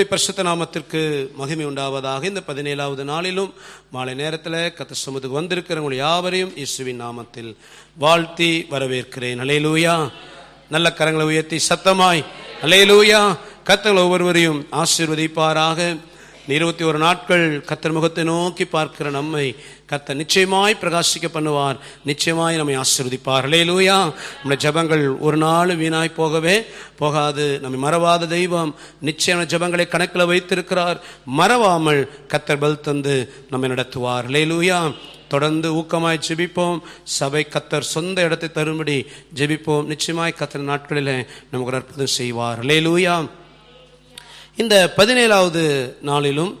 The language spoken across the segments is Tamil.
கர்த்தருடைய பரிசுத்த நாமத்திற்கு மகிமை உண்டாவதாக இந்த பதினேழாவது நாளிலும் மாலை நேரத்தில் கத்த சமூகத்துக்கு வந்திருக்கிறவங்க யாவரையும் இயேசுவின் நாமத்தில் வாழ்த்தி வரவேற்கிறேன் அலையலூயா நல்ல கரங்களை உயர்த்தி சத்தமாய் அலையலூயா கத்தர்கள் ஒவ்வொருவரையும் ஆசீர்வதிப்பாராக இருபத்தி ஒரு நாட்கள் கத்தர் முகத்தை நோக்கி பார்க்கிற நம்மை கத்த நிச்சயமாய் பிரகாசிக்க பண்ணுவார் நிச்சயமாய் நம்மை ஆசிர்வதிப்பார்களே லூயா நம்முடைய ஜபங்கள் ஒரு நாள் வீணாய் போகவே போகாது நம்மை மறவாத தெய்வம் நிச்சயம் ஜபங்களை கணக்கில் வைத்திருக்கிறார் மறவாமல் கத்தர் பல் தந்து நம்மை நடத்துவார்களே லூயா தொடர்ந்து ஊக்கமாய் ஜெபிப்போம் சபை கத்தர் சொந்த இடத்தை தரும்படி ஜெபிப்போம் நிச்சயமாய் கத்தர் நாட்களில் நமக்கு அற்புதம் செய்வார் லூயா இந்த பதினேழாவது நாளிலும்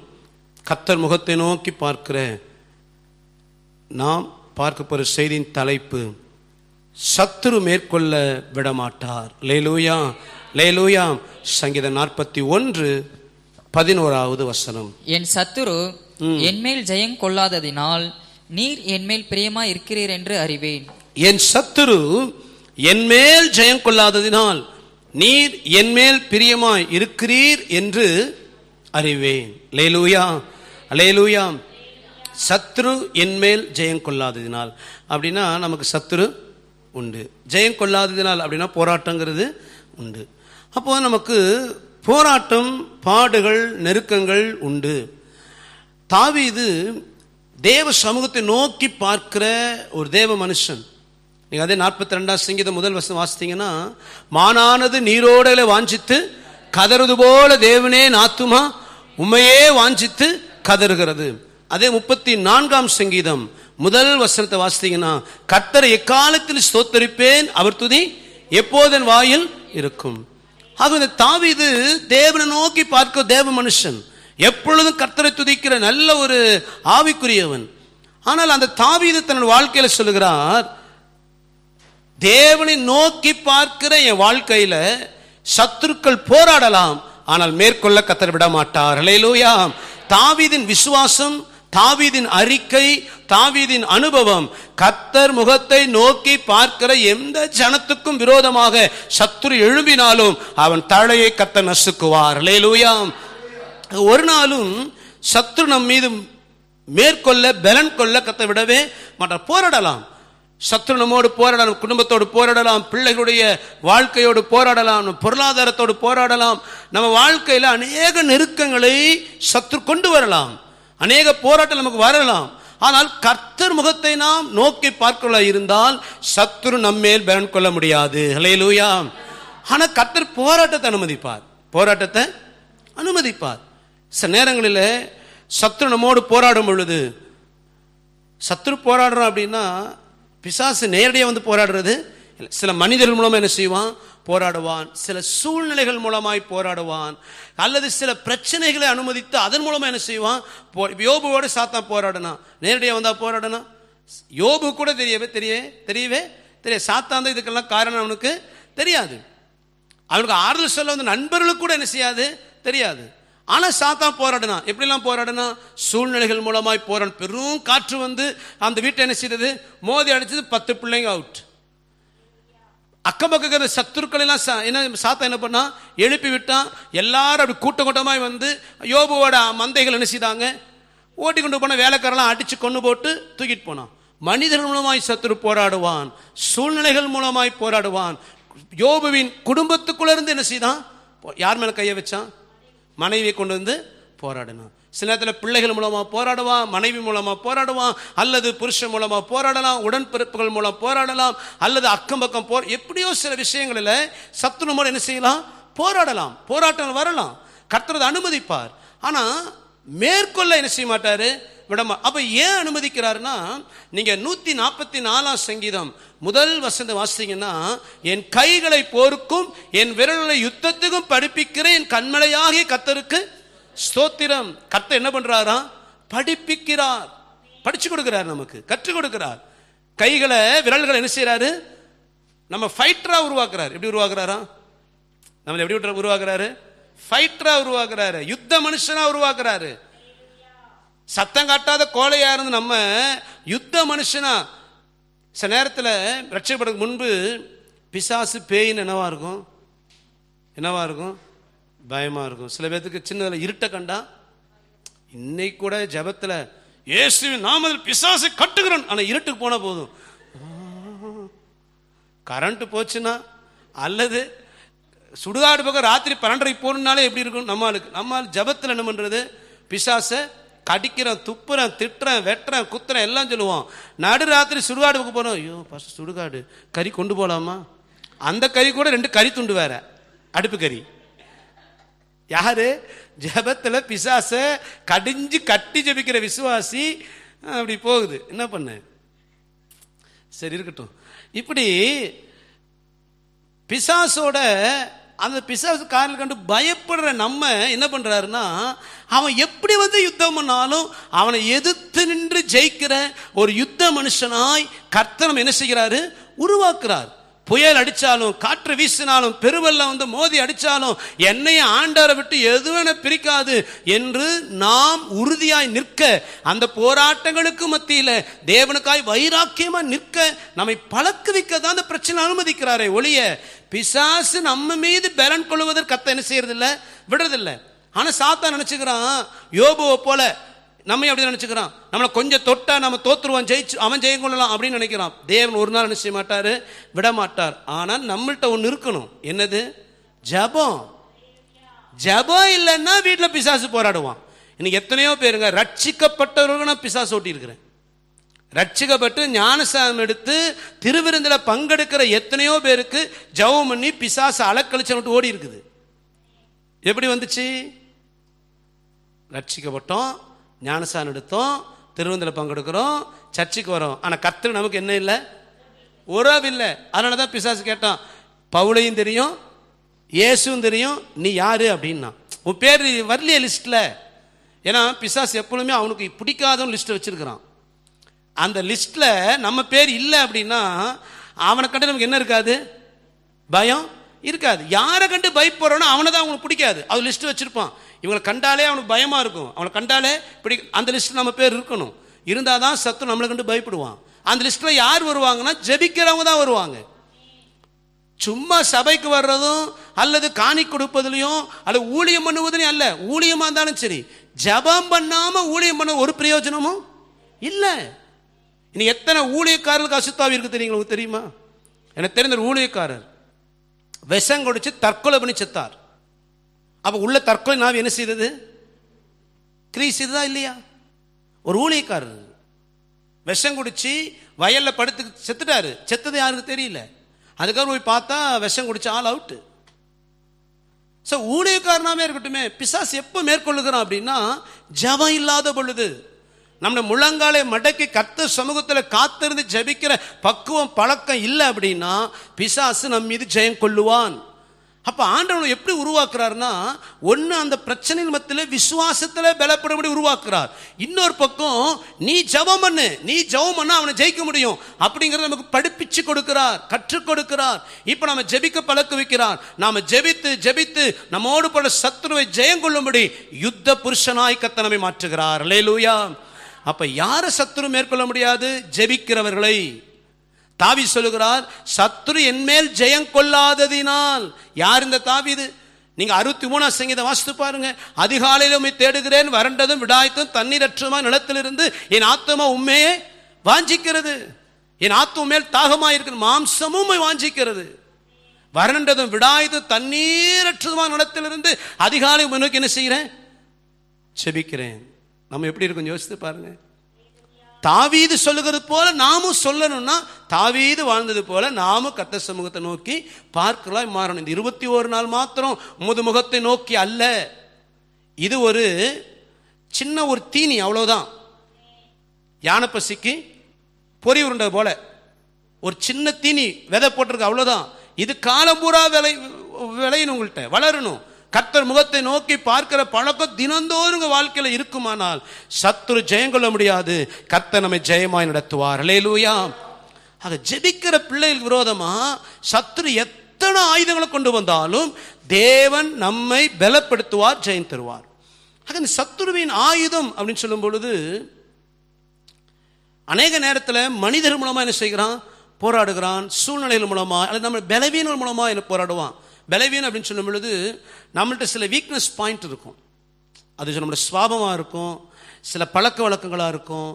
கத்தர் முகத்தை நோக்கி பார்க்கிற நாம் பார்க்க போகிற செய்தியின் தலைப்பு சத்துரு மேற்கொள்ள விடமாட்டார் லேலூயா லேலூயா சங்கீதம் நாற்பத்தி ஒன்று பதினோராவது வசனம் என் சத்துரு என் மேல் ஜெயம் கொள்ளாததினால் நீர் என் மேல் பிரியமா இருக்கிறீர் என்று அறிவேன் என் சத்துரு என் மேல் ஜெயம் கொள்ளாததினால் நீர் என் மேல் பிரியமாய் இருக்கிறீர் என்று அறிவேன் லேலூயா லேலூயாம் சத்ரு என்மேல் ஜெயம் கொள்ளாததினால் அப்படின்னா நமக்கு சத்ரு உண்டு ஜெயம் கொள்ளாததினால் அப்படின்னா போராட்டங்கிறது உண்டு அப்போது நமக்கு போராட்டம் பாடுகள் நெருக்கங்கள் உண்டு தாவீது தேவ சமூகத்தை நோக்கி பார்க்கிற ஒரு தேவ மனுஷன் நீங்கள் அதே நாற்பத்தி ரெண்டாம் சிங்கிதம் முதல் வசம் வாசித்தீங்கன்னா மானானது நீரோடல வாஞ்சித்து கதறுது போல தேவனே நாத்துமா உண்மையே வாஞ்சித்து கதறுகிறது அதே முப்பத்தி நான்காம் சங்கீதம் முதல் வசனத்தை வாசித்தீங்கன்னா கத்தர் எக்காலத்தில் ஸ்தோத்தரிப்பேன் அவர் துதி எப்போதன் வாயில் இருக்கும் ஆக இந்த தாவிது தேவனை நோக்கி பார்க்க தேவ மனுஷன் எப்பொழுதும் கர்த்தரை துதிக்கிற நல்ல ஒரு ஆவிக்குரியவன் ஆனால் அந்த தாவீது தன்னோட வாழ்க்கையில சொல்லுகிறார் தேவனை நோக்கி பார்க்கிற என் வாழ்க்கையில சத்துருக்கள் போராடலாம் ஆனால் மேற்கொள்ள கத்தர் விட மாட்டார் தாவீதின் விசுவாசம் தாவீதின் அறிக்கை தாவீதின் அனுபவம் கத்தர் முகத்தை நோக்கி பார்க்கிற எந்த ஜனத்துக்கும் விரோதமாக சத்துரு எழும்பினாலும் அவன் தலையை கத்த நசுக்குவார் ஒரு நாளும் சத்ரு நம் மீது மேற்கொள்ள பலன் கொள்ள கத்த விடவே மாற்ற போராடலாம் சத்ரு நம்மோடு போராடலாம் குடும்பத்தோடு போராடலாம் பிள்ளைகளுடைய வாழ்க்கையோடு போராடலாம் பொருளாதாரத்தோடு போராடலாம் நம்ம வாழ்க்கையில் அநேக நெருக்கங்களை சத்ரு கொண்டு வரலாம் அநேக போராட்டம் நமக்கு வரலாம் ஆனால் கர்த்தர் முகத்தை நாம் நோக்கி பார்க்கல இருந்தால் சத்துரு நம்மேல் பலன் கொள்ள முடியாது ஹலையிலூயா ஆனால் கர்த்தர் போராட்டத்தை அனுமதிப்பார் போராட்டத்தை அனுமதிப்பார் சில நேரங்களில் சத்ரு நம்மோடு போராடும் பொழுது சத்ரு போராடுறோம் அப்படின்னா பிசாசு நேரடியாக வந்து போராடுறது சில மனிதர்கள் மூலமாக என்ன செய்வான் போராடுவான் சில சூழ்நிலைகள் மூலமாய் போராடுவான் அல்லது சில பிரச்சனைகளை அனுமதித்து அதன் மூலமாக என்ன செய்வான் போ யோபுவோடு சாத்தான் போராடனா நேரடியாக வந்தால் போராடனா யோபு கூட தெரியவே தெரியவே தெரியவே தெரிய சாத்தான் இதுக்கெல்லாம் காரணம் அவனுக்கு தெரியாது அவனுக்கு ஆறுதல் சொல்ல வந்து நண்பர்களுக்கு கூட என்ன செய்யாது தெரியாது ஆனால் சாத்தான் போராடினா எப்படிலாம் போராடினா சூழ்நிலைகள் மூலமாய் போராட பெரும் காற்று வந்து அந்த வீட்டை என்ன செய்தது மோதி அடிச்சது பத்து பிள்ளைங்க அவுட் அக்கம் பக்கம் இருக்கிற சத்துருக்கள் எல்லாம் என்ன சாத்தா என்ன பண்ணா எழுப்பி விட்டான் எல்லாரும் அப்படி கூட்டம் கூட்டமாய் வந்து யோபுவோட மந்தைகள் என்ன செய்தாங்க ஓட்டி கொண்டு போன வேலைக்காரெல்லாம் அடித்து கொண்டு போட்டு தூக்கிட்டு போனான் மனிதர்கள் மூலமாய் சத்துரு போராடுவான் சூழ்நிலைகள் மூலமாய் போராடுவான் யோபுவின் குடும்பத்துக்குள்ளேருந்து என்ன செய்தான் யார் மேலே கையை வச்சான் மனைவியை கொண்டு வந்து போராடினான் சில நேரத்தில் பிள்ளைகள் மூலமாக போராடுவான் மனைவி மூலமாக போராடுவான் அல்லது புருஷன் மூலமாக போராடலாம் உடன்பிறப்புகள் மூலம் போராடலாம் அல்லது அக்கம் பக்கம் போர் எப்படியோ சில விஷயங்களில் சத்துணு மூலம் என்ன செய்யலாம் போராடலாம் போராட்டம் வரலாம் கர்த்தரது அனுமதிப்பார் ஆனால் மேற்கொள்ள என்ன செய்ய மாட்டார் விடமா அப்போ ஏன் அனுமதிக்கிறாருன்னா நீங்கள் நூற்றி நாற்பத்தி நாலாம் சங்கீதம் முதல் வசந்த வாசிங்கன்னா என் கைகளை போருக்கும் என் விரல்களை யுத்தத்துக்கும் படிப்பிக்கிற என் கண்மலையாகிய கத்தருக்கு ஸ்தோத்திரம் கர்த்த என்ன பண்றாராம் படிப்பிக்கிறார் படிச்சு கொடுக்கிறார் நமக்கு கற்றுக் கொடுக்கிறார் கைகளை விரல்களை என்ன செய்யறாரு நம்ம ஃபைட்டரா உருவாக்குறாரு எப்படி உருவாக்குறாரா நம்மளை எப்படி உருவாக்குறாரு ஃபைட்டரா உருவாக்குறாரு யுத்த மனுஷனா உருவாக்குறாரு சத்தம் காட்டாத கோழையா இருந்து நம்ம யுத்த மனுஷனா சில நேரத்தில் ரட்சப்படுறதுக்கு முன்பு பிசாசு பேயின் என்னவா இருக்கும் என்னவா இருக்கும் பயமாக இருக்கும் சில பேர்த்துக்கு சின்னதில் இருட்டை கண்டா இன்னைக்கு கூட ஜபத்தில் ஏசு நாமல் பிசாசு கட்டுகிறோம் ஆனால் இருட்டுக்கு போனால் போதும் கரண்ட்டு போச்சுன்னா அல்லது சுடுகாடு பக்கம் ராத்திரி பன்னெண்டரை போகணுன்னாலே எப்படி இருக்கும் நம்மளுக்கு நம்மால் ஜபத்தில் என்ன பண்ணுறது பிசாசை கடிக்கிறேன் துப்புறேன் திட்டுறேன் வெட்டுறேன் குத்துறேன் எல்லாம் சொல்லுவோம் நடு ராத்திரி சுடுகாடு பக்கம் போகிறோம் ஐயோ ஃபஸ்ட் சுடுகாடு கறி கொண்டு போகலாமா அந்த கறி கூட ரெண்டு கறி துண்டு வேற அடுப்பு கறி யாரு ஜபத்தில் பிசாச கடிஞ்சு கட்டி ஜபிக்கிற விசுவாசி அப்படி போகுது என்ன பண்ண சரி இருக்கட்டும் இப்படி பிசாசோட அந்த பிசாசு காரில் கண்டு பயப்படுற நம்ம என்ன பண்ணுறாருன்னா அவன் எப்படி வந்து யுத்தம் பண்ணாலும் அவனை எதிர்த்து நின்று ஜெயிக்கிற ஒரு யுத்த மனுஷனாய் கர்த்தனம் என்ன செய்கிறாரு உருவாக்குறார் புயல் அடித்தாலும் காற்று வீசினாலும் பெருவெல்லாம் வந்து மோதி அடித்தாலும் என்னைய ஆண்டாரை விட்டு எதுவென பிரிக்காது என்று நாம் உறுதியாய் நிற்க அந்த போராட்டங்களுக்கு மத்தியில் தேவனுக்காய் வைராக்கியமாக நிற்க நம்மை பழக்குவிக்க தான் அந்த பிரச்சனை அனுமதிக்கிறாரே ஒளிய பிசாசு நம்ம மீது பலன் கொள்வதற்கு கத்த என்ன செய்யறதில்ல விடுறதில்லை ஆனால் சாத்தா நினச்சிக்கிறான் யோபுவை போல நம்ம அப்படி நினச்சிக்கிறான் நம்மளை கொஞ்சம் தொட்டா நம்ம தோத்துருவான் ஜெயிச்சு அவன் ஜெயம் கொள்ளலாம் அப்படின்னு நினைக்கிறான் தேவன் ஒரு நாள் நினைச்ச மாட்டார் விட மாட்டார் ஆனால் நம்மள்கிட்ட ஒன்று இருக்கணும் என்னது ஜபம் ஜபம் இல்லைன்னா வீட்டில் பிசாசு போராடுவான் இன்னைக்கு எத்தனையோ பேருங்க ரட்சிக்கப்பட்டவர்களுக்கு நான் பிசாசு ஓட்டியிருக்கிறேன் ரட்சிக்கப்பட்டு ஞானசாதம் எடுத்து திருவிருந்தில் பங்கெடுக்கிற எத்தனையோ பேருக்கு ஜவம் பண்ணி பிசாசு அலக்கழிச்சு ஓடி இருக்குது எப்படி வந்துச்சு ரட்சிக்கப்பட்டோம் ஞானசான் எடுத்தோம் திருவந்தில் பங்கெடுக்கிறோம் சர்ச்சுக்கு வரோம் ஆனால் கர்த்தர் நமக்கு என்ன இல்லை உறவு இல்லை அதனால தான் பிசாசு கேட்டான் பவுளையும் தெரியும் இயேசும் தெரியும் நீ யார் அப்படின்னா உன் பேர் வரலையே லிஸ்ட்டில் ஏன்னா பிசாஸ் எப்பொழுதுமே அவனுக்கு பிடிக்காதவன் லிஸ்ட்டை வச்சுருக்கிறான் அந்த லிஸ்ட்டில் நம்ம பேர் இல்லை அப்படின்னா அவனை கண்டு நமக்கு என்ன இருக்காது பயம் இருக்காது யாரை கண்டு பயப்படுறோன்னா அவனை தான் அவனுக்கு பிடிக்காது அது லிஸ்ட் வச்சுருப்பான் இவங்களை கண்டாலே அவனுக்கு பயமாக இருக்கும் அவனை கண்டாலே பிடி அந்த லிஸ்ட்டு நம்ம பேர் இருக்கணும் இருந்தால் தான் சத்து நம்மளை கண்டு பயப்படுவான் அந்த லிஸ்ட்டில் யார் வருவாங்கன்னா ஜெபிக்கிறவங்க தான் வருவாங்க சும்மா சபைக்கு வர்றதும் அல்லது காணி கொடுப்பதுலையும் அல்லது ஊழியம் பண்ணுவதுலையும் அல்ல ஊழியமாக இருந்தாலும் சரி ஜபம் பண்ணாமல் ஊழியம் பண்ண ஒரு பிரயோஜனமும் இல்லை இனி எத்தனை ஊழியக்காரர்களுக்கு அசுத்தாவி இருக்குது தெரியுங்களா தெரியுமா எனக்கு தெரிந்த ஊழியக்காரர் விஷம் குடித்து தற்கொலை பண்ணி செத்தார் அப்போ உள்ள தற்கொலை நாவி என்ன செய்தது கிரீ செய்ததா இல்லையா ஒரு ஊழியக்காரர் விஷம் குடித்து வயலில் படுத்து செத்துட்டாரு செத்தது யாருக்கு தெரியல அதுக்கப்புறம் போய் பார்த்தா விஷம் குடிச்சு ஆள் அவுட்டு ஸோ ஊழியக்காரனாமே இருக்கட்டுமே பிசாஸ் எப்போ மேற்கொள்ளுகிறான் அப்படின்னா ஜவம் இல்லாத பொழுது நம்ம முழங்காலை மடக்கி கத்த சமூகத்தில் காத்திருந்து ஜபிக்கிற பக்குவம் பழக்கம் இல்லை அப்படின்னா பிசாசு நம் மீது ஜெயம் கொள்ளுவான் அப்போ ஆண்டவன் எப்படி உருவாக்குறாருனா ஒன்று அந்த பிரச்சனையின் மத்தியில் விசுவாசத்தில் பலப்படும்படி உருவாக்குறார் இன்னொரு பக்கம் நீ ஜபம் பண்ணு நீ ஜபம் பண்ண அவனை ஜெயிக்க முடியும் அப்படிங்கிறத நமக்கு படிப்பிச்சு கொடுக்கிறார் கற்றுக் கொடுக்கிறார் இப்போ நம்ம ஜெபிக்க பழக்க வைக்கிறார் நாம ஜெபித்து ஜெபித்து நம்மோடு போல சத்துருவை ஜெயம் கொள்ளும்படி யுத்த புருஷனாய் கத்தனமை மாற்றுகிறார் லூயா அப்ப யாரை சத்துரு மேற்கொள்ள முடியாது ஜெபிக்கிறவர்களை தாவி சொல்லுகிறார் சத்ரு என்மேல் ஜெயம் கொள்ளாததினால் யார் இந்த தாவிது நீங்க அறுபத்தி மூணாம் சங்கீதம் வாசித்து பாருங்க அதிகாலையில் உண்மை தேடுகிறேன் வறண்டதும் விடாய்த்தும் தண்ணீரற்றுமா நிலத்திலிருந்து என் ஆத்மா உண்மையே வாஞ்சிக்கிறது என் ஆத்ம மேல் தாகமா இருக்கிற மாம்சமும் வாஞ்சிக்கிறது வறண்டதும் விடாய்த்தும் தண்ணீரற்றுமா நிலத்திலிருந்து அதிகாலை நோக்கி என்ன செய்கிறேன் செபிக்கிறேன் நம்ம எப்படி இருக்கும் யோசித்து பாருங்க தாவீது சொல்லுகிறது போல நாமும் சொல்லணும்னா தாவீது வாழ்ந்தது போல நாமும் கத்த சமூகத்தை நோக்கி பார்க்கலாம் மாறணும் இந்த இருபத்தி ஒரு நாள் மாத்திரம் முதுமுகத்தை நோக்கி அல்ல இது ஒரு சின்ன ஒரு தீனி அவ்வளோதான் யானை பசிக்கு பொறி உருண்டது போல ஒரு சின்ன தீனி விதை போட்டிருக்கு அவ்வளோதான் இது காலம்பூரா விளை விளையணும் உங்கள்கிட்ட வளரணும் கத்தர் முகத்தை நோக்கி பார்க்கிற பழக்கம் தினந்தோறும் உங்கள் வாழ்க்கையில் இருக்குமானால் சத்துரு ஜெயம் கொள்ள முடியாது கத்தர் நம்மை ஜெயமாய் நடத்துவார் லேலூயா ஆக ஜெபிக்கிற பிள்ளைகள் விரோதமா சத்துரு எத்தனை ஆயுதங்களை கொண்டு வந்தாலும் தேவன் நம்மை பலப்படுத்துவார் ஜெயம் தருவார் ஆக இந்த சத்துருவின் ஆயுதம் அப்படின்னு சொல்லும் பொழுது அநேக நேரத்தில் மனிதர் மூலமாக என்ன செய்கிறான் போராடுகிறான் சூழ்நிலைகள் மூலமா அல்லது நம்ம பலவீனங்கள் மூலமா என்ன போராடுவான் பலவீனம் அப்படின்னு சொல்லும் பொழுது நம்மள்ட்ட சில வீக்னஸ் பாயிண்ட் இருக்கும் அது நம்மளோட சுவாபமாக இருக்கும் சில பழக்க வழக்கங்களாக இருக்கும்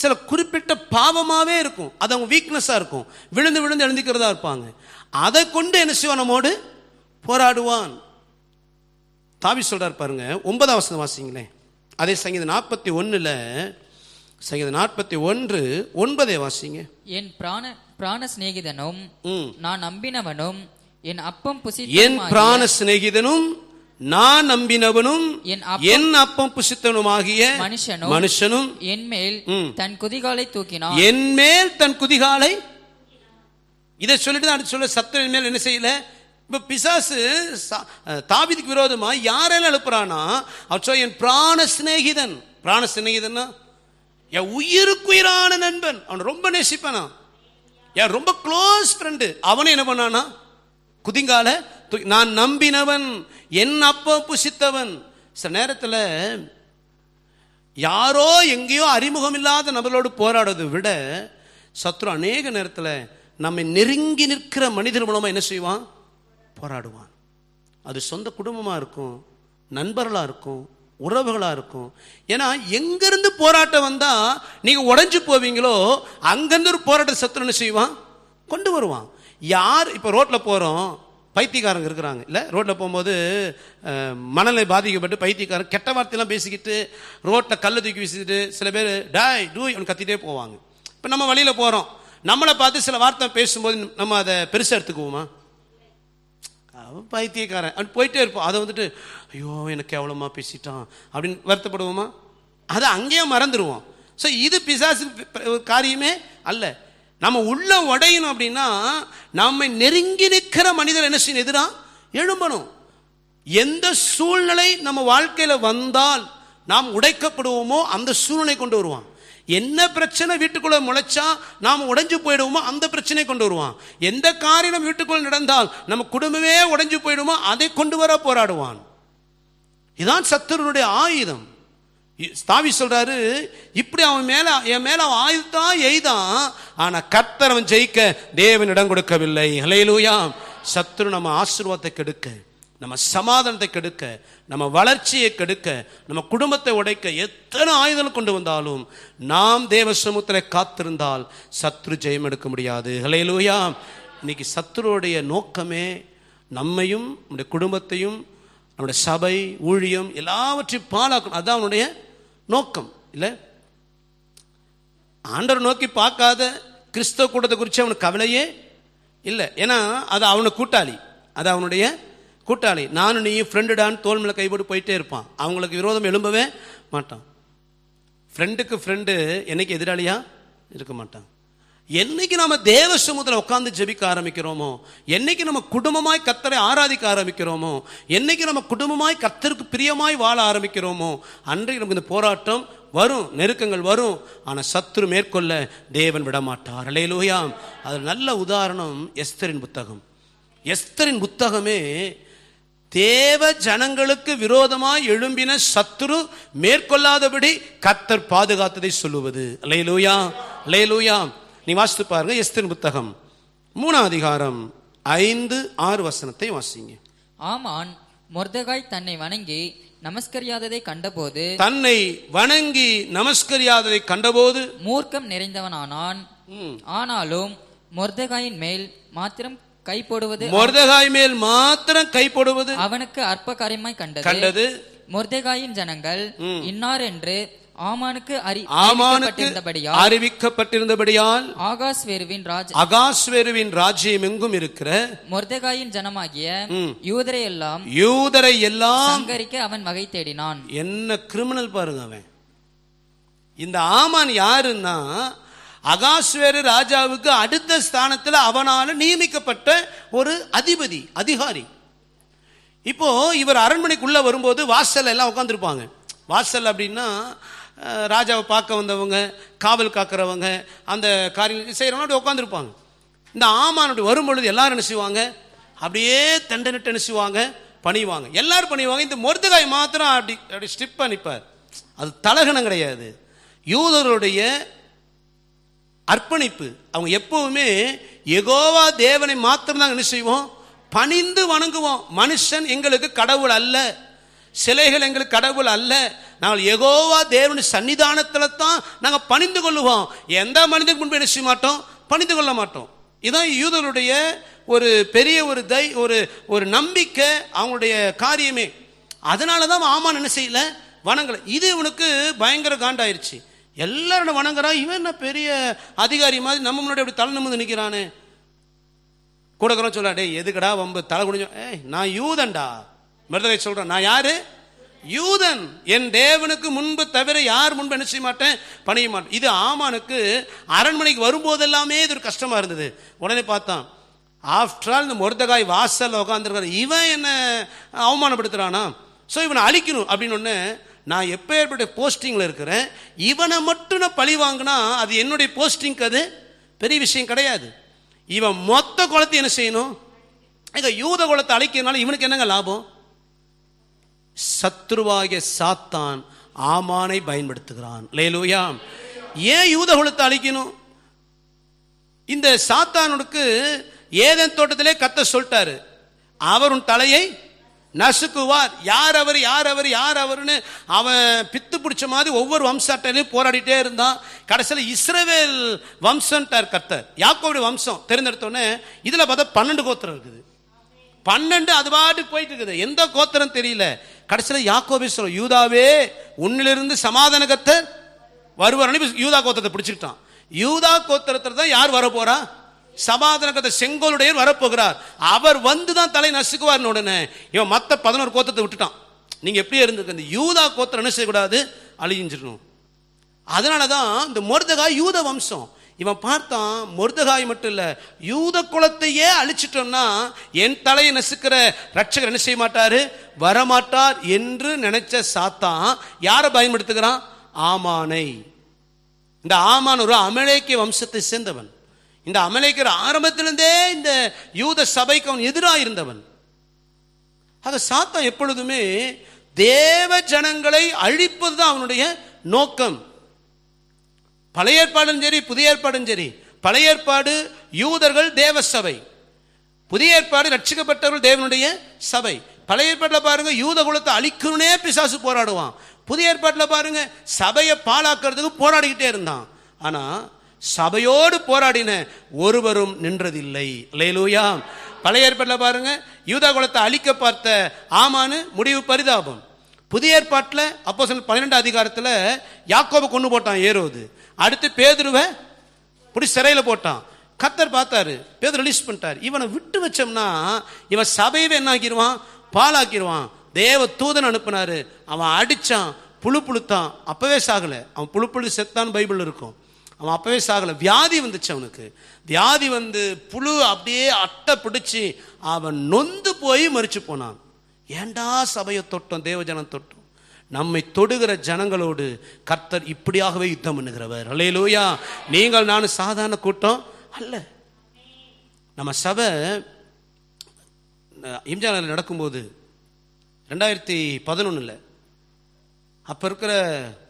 சில குறிப்பிட்ட பாவமாகவே இருக்கும் அது அவங்க வீக்னஸாக இருக்கும் விழுந்து விழுந்து எழுந்திக்கிறதா இருப்பாங்க அதை கொண்டு என்ன செய்வான் நம்மோடு போராடுவான் தாவி சொல்கிறார் பாருங்க ஒன்பதாம் வசதி வாசிங்களேன் அதே சங்கீதம் நாற்பத்தி ஒன்றில் சங்கீதம் நாற்பத்தி ஒன்று ஒன்பதே வாசிங்க என் பிராண பிராண சிநேகிதனும் நான் நம்பினவனும் என் அப்பம் என் பிராண சிநேகிதனும் நான் நம்பினவனும் என் அப்பம் புசித்தனுமாகிய மனுஷனும் மனுஷனும் என் மேல் தன் குதிகாலை தூக்கினான் என் மேல் தன் குதிகாலை இதை சொல்லிட்டு தான் சொல்ல சத்தன் மேல் என்ன செய்யல இப்போ பிசாசு தாவிதுக்கு விரோதமாக யாரெல்லாம் அவர் சொல்ல என் பிராண சிநேகிதன் பிராண சிநேகிதன் என் உயிருக்குயிரான நண்பன் அவன் ரொம்ப நேசிப்பானா என் ரொம்ப க்ளோஸ் ஃப்ரெண்டு அவனை என்ன பண்ணானா குதிங்கால நான் நம்பினவன் என் அப்போ புசித்தவன் சில நேரத்தில் யாரோ எங்கேயோ அறிமுகம் இல்லாத நபர்களோடு போராடுவதை விட சத்ரு அநேக நேரத்தில் நம்மை நெருங்கி நிற்கிற மனிதர் மூலமாக என்ன செய்வான் போராடுவான் அது சொந்த குடும்பமாக இருக்கும் நண்பர்களாக இருக்கும் உறவுகளாக இருக்கும் ஏன்னா எங்கேருந்து போராட்டம் வந்தால் நீங்கள் உடஞ்சி போவீங்களோ அங்கேருந்து ஒரு போராட்ட சத்ரு என்ன செய்வான் கொண்டு வருவான் யார் இப்போ ரோட்டில் போகிறோம் பைத்தியக்காரங்க இருக்கிறாங்க இல்லை ரோட்டில் போகும்போது மனநிலை பாதிக்கப்பட்டு பைத்தியக்காரன் கெட்ட வார்த்தையெல்லாம் பேசிக்கிட்டு ரோட்டில் கல் தூக்கி வீசிக்கிட்டு சில பேர் டாய் டூய் அவனு கத்திட்டே போவாங்க இப்போ நம்ம வழியில் போகிறோம் நம்மளை பார்த்து சில வார்த்தை பேசும்போது நம்ம அதை பெருசாக எடுத்துக்குவோமா அவன் பைத்தியக்காரன் அப்படி போயிட்டே இருப்போம் அதை வந்துட்டு ஐயோ எனக்கு எவ்வளோமா பேசிட்டான் அப்படின்னு வருத்தப்படுவோமா அதை அங்கேயே மறந்துடுவோம் ஸோ இது பிசாசு காரியமே அல்ல நம்ம உள்ள உடையணும் அப்படின்னா நம்மை நெருங்கி நிற்கிற மனிதர் என்ன செய்யணும் எதிரா எழும்பணும் எந்த சூழ்நிலை நம்ம வாழ்க்கையில் வந்தால் நாம் உடைக்கப்படுவோமோ அந்த சூழ்நிலை கொண்டு வருவான் என்ன பிரச்சனை வீட்டுக்குள்ளே முளைச்சா நாம் உடைஞ்சு போயிடுவோமோ அந்த பிரச்சனை கொண்டு வருவான் எந்த காரியம் வீட்டுக்குள்ளே நடந்தால் நம்ம குடும்பமே உடைஞ்சு போயிடுமோ அதை கொண்டு வர போராடுவான் இதுதான் சத்துருனுடைய ஆயுதம் ஸ்தாவி சொல்றாரு இப்படி அவன் மேல என் மேல அவன் ஆயுதான் எய்தான் ஆனா கத்தர் அவன் ஜெயிக்க தேவன் இடம் கொடுக்கவில்லை அலையிலூயா சத்ரு நம்ம ஆசீர்வாதத்தை கெடுக்க நம்ம சமாதானத்தை கெடுக்க நம்ம வளர்ச்சியை கெடுக்க நம்ம குடும்பத்தை உடைக்க எத்தனை ஆயுதம் கொண்டு வந்தாலும் நாம் தேவ சமூகத்தில் காத்திருந்தால் சத்ரு ஜெயம் எடுக்க முடியாது ஹலையிலூயா இன்னைக்கு சத்ருடைய நோக்கமே நம்மையும் நம்முடைய குடும்பத்தையும் நம்முடைய சபை ஊழியம் எல்லாவற்றையும் பாழாக்கணும் அதுதான் அவனுடைய நோக்கம் இல்லை ஆண்டவர் நோக்கி பார்க்காத கிறிஸ்தவ கூட்டத்தை குறித்து அவனுக்கு கவலையே இல்லை ஏன்னா அது அவனை கூட்டாளி அது அவனுடைய கூட்டாளி நானும் நீயும் ஃப்ரெண்டுடான்னு தோல் மேலே போயிட்டே இருப்பான் அவங்களுக்கு விரோதம் எழும்பவே மாட்டான் ஃப்ரெண்டுக்கு ஃப்ரெண்டு என்னைக்கு எதிராளியாக இருக்க மாட்டான் என்னைக்கு நாம தேவ சமூகத்தில் உட்காந்து ஜெபிக்க ஆரம்பிக்கிறோமோ என்னைக்கு நம்ம குடும்பமாய் கத்தரை ஆராதிக்க ஆரம்பிக்கிறோமோ என்னைக்கு நம்ம குடும்பமாய் கத்தருக்கு பிரியமாய் வாழ ஆரம்பிக்கிறோமோ அன்றைக்கு நமக்கு இந்த போராட்டம் வரும் நெருக்கங்கள் வரும் ஆனால் சத்ரு மேற்கொள்ள தேவன் விடமாட்டார் அலே லோயாம் அது நல்ல உதாரணம் எஸ்தரின் புத்தகம் எஸ்தரின் புத்தகமே தேவ ஜனங்களுக்கு விரோதமாய் எழும்பின சத்துரு மேற்கொள்ளாதபடி கத்தர் பாதுகாத்ததை சொல்லுவது அலே லோயா அலே லோயாம் நீ வாசித்து பாருங்க எஸ்தின் புத்தகம் மூணாம் அதிகாரம் ஐந்து ஆறு வசனத்தை வாசிங்க ஆமான் மொர்தகாய் தன்னை வணங்கி நமஸ்கரியாததை கண்டபோது தன்னை வணங்கி நமஸ்கரியாததை கண்டபோது மூர்க்கம் நிறைந்தவனானான் ஆனாலும் மொர்தகாயின் மேல் மாத்திரம் கை போடுவது மொர்தகாய் மேல் மாத்திரம் கை போடுவது அவனுக்கு அற்ப காரியமாய் கண்டது கண்டது மொர்தகாயின் ஜனங்கள் இன்னார் என்று ஆமானுக்கு அறிவிக்கப்பட்டிருந்தபடியால் ஆகாஸ்வேருவின் ஆகாஸ்வேருவின் ராஜ்யம் எங்கும் இருக்கிற மொர்தகாயின் ஜனமாகிய யூதரை எல்லாம் யூதரை எல்லாம் சங்கரிக்க அவன் வகை தேடினான் என்ன கிரிமினல் பாருங்க அவன் இந்த ஆமான் யாருன்னா அகாஸ்வேரு ராஜாவுக்கு அடுத்த ஸ்தானத்தில் அவனால நியமிக்கப்பட்ட ஒரு அதிபதி அதிகாரி இப்போ இவர் அரண்மனைக்குள்ள வரும்போது வாசல் எல்லாம் உட்காந்துருப்பாங்க வாசல் அப்படின்னா ராஜாவை பார்க்க வந்தவங்க காவல் காக்கிறவங்க அந்த காரியம் செய்கிறவங்க அப்படி உட்காந்துருப்பாங்க இந்த வரும் வரும்பொழுது எல்லாரும் என்ன செய்வாங்க அப்படியே தண்டனிட்டு என்ன செய்வாங்க பணிவாங்க எல்லாரும் பண்ணிவாங்க இந்த மொர்தகாய் மாத்திரம் அப்படி அப்படி ஸ்டிப் பண்ணிப்பார் அது தலகணம் கிடையாது யூதருடைய அர்ப்பணிப்பு அவங்க எப்பவுமே எகோவா தேவனை மாத்திரம் நாங்கள் என்ன செய்வோம் பணிந்து வணங்குவோம் மனுஷன் எங்களுக்கு கடவுள் அல்ல சிலைகள் எங்களுக்கு கடவுள் அல்ல நாங்கள் எகோவா தேவனுடைய சன்னிதானத்தில் தான் நாங்கள் பணிந்து கொள்ளுவோம் எந்த மனிதனுக்கு முன்பு என்ன செய்ய மாட்டோம் பணிந்து கொள்ள மாட்டோம் இதுதான் யூதருடைய ஒரு பெரிய ஒரு தை ஒரு ஒரு நம்பிக்கை அவங்களுடைய காரியமே அதனால தான் ஆமான் என்ன செய்யல வணங்கலை இது இவனுக்கு பயங்கர காண்டாயிருச்சு எல்லாரும் வணங்குறா இவன் என்ன பெரிய அதிகாரி மாதிரி நம்ம முன்னாடி அப்படி தலை நிமிந்து நிற்கிறானே கூட சொல்ல டே எதுக்கடா வம்பு தலை குடிஞ்சோம் ஏய் நான் யூதன்டா மருதகை சொல்கிறான் நான் யாரு யூதன் என் தேவனுக்கு முன்பு தவிர யார் முன்பு என்ன செய்ய மாட்டேன் பணிய மாட்டேன் இது ஆமானுக்கு அரண்மனைக்கு வரும்போதெல்லாமே இது ஒரு கஷ்டமாக இருந்தது உடனே பார்த்தான் ஆஃப்டர் ஆல் இந்த முருதகாய் வாசலில் உட்காந்துருக்காரு இவன் என்ன அவமானப்படுத்துகிறானா ஸோ இவனை அழிக்கணும் அப்படின்னு ஒன்று நான் எப்போ ஏற்பட்ட போஸ்டிங்கில் இருக்கிறேன் இவனை மட்டும் நான் பழி வாங்கினா அது என்னுடைய போஸ்டிங்க்கு அது பெரிய விஷயம் கிடையாது இவன் மொத்த குளத்தை என்ன செய்யணும் எங்கள் யூத குளத்தை அழிக்கிறதுனால இவனுக்கு என்னங்க லாபம் சத்ருவாகிய சாத்தான் ஆமானை பயன்படுத்துகிறான் லேலூயா ஏன் யூத குலத்தை அழிக்கணும் இந்த சாத்தானுக்கு ஏதன் தோட்டத்திலே கத்த சொல்லிட்டாரு அவர் உன் தலையை நசுக்குவார் யார் அவர் யார் அவர் யார் அவர்னு அவன் பித்து பிடிச்ச மாதிரி ஒவ்வொரு வம்சாட்டையும் போராடிட்டே இருந்தான் கடைசியில் இஸ்ரேவேல் வம்சன்ட்டார் கர்த்தர் யாக்கோடைய வம்சம் தெரிந்தெடுத்தோடனே இதில் பார்த்தா பன்னெண்டு கோத்திரம் இருக்குது பன்னெண்டு அது பாட்டுக்கு போயிட்டு இருக்குது எந்த கோத்திரம் தெரியல கடைசியில் யாக்கோபி சொல்லும் யூதாவே உன்னிலிருந்து சமாதானகத்தை வருவார்னு யூதா கோத்திரத்தை பிடிச்சிக்கிட்டான் யூதா கோத்திரத்தில் தான் யார் வரப்போறா சமாதான செங்கோலுடைய வரப்போகிறார் அவர் வந்து தான் தலை நசுக்குவார் உடனே இவன் மற்ற பதினோரு கோத்திரத்தை விட்டுட்டான் நீங்கள் எப்படி இருந்திருக்க இந்த யூதா கோத்திரம் என்ன செய்யக்கூடாது அழிஞ்சிடணும் அதனால தான் இந்த மொருதகா யூத வம்சம் இவன் பார்த்தான் மொருதகாய் மட்டும் இல்லை யூத குலத்தையே அழிச்சிட்டோம்னா என் தலையை நசுக்கிற ரட்சகர் என்ன செய்ய மாட்டாரு வரமாட்டார் என்று நினைச்ச சாத்தான் யாரை பயன்படுத்துகிறான் ஆமானை இந்த ஆமான் ஒரு அமலேக்கிய வம்சத்தை சேர்ந்தவன் இந்த அமலேக்கியர் ஆரம்பத்திலிருந்தே இந்த யூத சபைக்கு அவன் எதிராக இருந்தவன் சாத்தான் எப்பொழுதுமே தேவ ஜனங்களை அழிப்பது தான் அவனுடைய நோக்கம் பழைய ஏற்பாடும் சரி புதிய ஏற்பாடும் சரி பழைய ஏற்பாடு யூதர்கள் தேவ சபை புதிய ஏற்பாடு ரட்சிக்கப்பட்டவர்கள் தேவனுடைய சபை பழைய ஏற்பாட்டில் பாருங்க யூத குலத்தை அழிக்கணும்னே பிசாசு போராடுவான் புதிய ஏற்பாட்டில் பாருங்க சபையை பாலாக்குறதுக்கு போராடிக்கிட்டே இருந்தான் ஆனால் சபையோடு போராடின ஒருவரும் நின்றதில்லை லேலூயா பழைய ஏற்பாட்டில் பாருங்க யூதா குலத்தை அழிக்க பார்த்த ஆமான்னு முடிவு பரிதாபம் புதிய ஏற்பாட்டில் அப்போ சொன்ன பன்னிரெண்டு அதிகாரத்தில் யாக்கோபை கொண்டு போட்டான் ஏறுவது அடுத்து பேதுருவை இப்படி சிறையில் போட்டான் கத்தர் பார்த்தாரு பேதர் ரிலீஸ் பண்ணிட்டார் இவனை விட்டு வச்சோம்னா இவன் சபையவே என்ன ஆக்கிடுவான் பாலாக்கிடுவான் தேவ தூதன் அனுப்புனாரு அவன் அடித்தான் புழு புழுத்தான் அப்போவே சாகலை அவன் புழு புழு செத்தான் பைபிள் இருக்கும் அவன் அப்போவே சாகலை வியாதி வந்துச்சு அவனுக்கு வியாதி வந்து புழு அப்படியே அட்டை பிடிச்சி அவன் நொந்து போய் மறிச்சு போனான் ஏண்டா சபையை தொட்டோம் தேவஜனம் தொட்டோம் நம்மை தொடுகிற ஜனங்களோடு கர்த்தர் இப்படியாகவே யுத்தம் பண்ணுகிறவர் லோயா நீங்கள் நான் சாதாரண கூட்டம் அல்ல நம்ம சபை இம்ஜான நடக்கும்போது ரெண்டாயிரத்தி பதினொன்றில் அப்போ இருக்கிற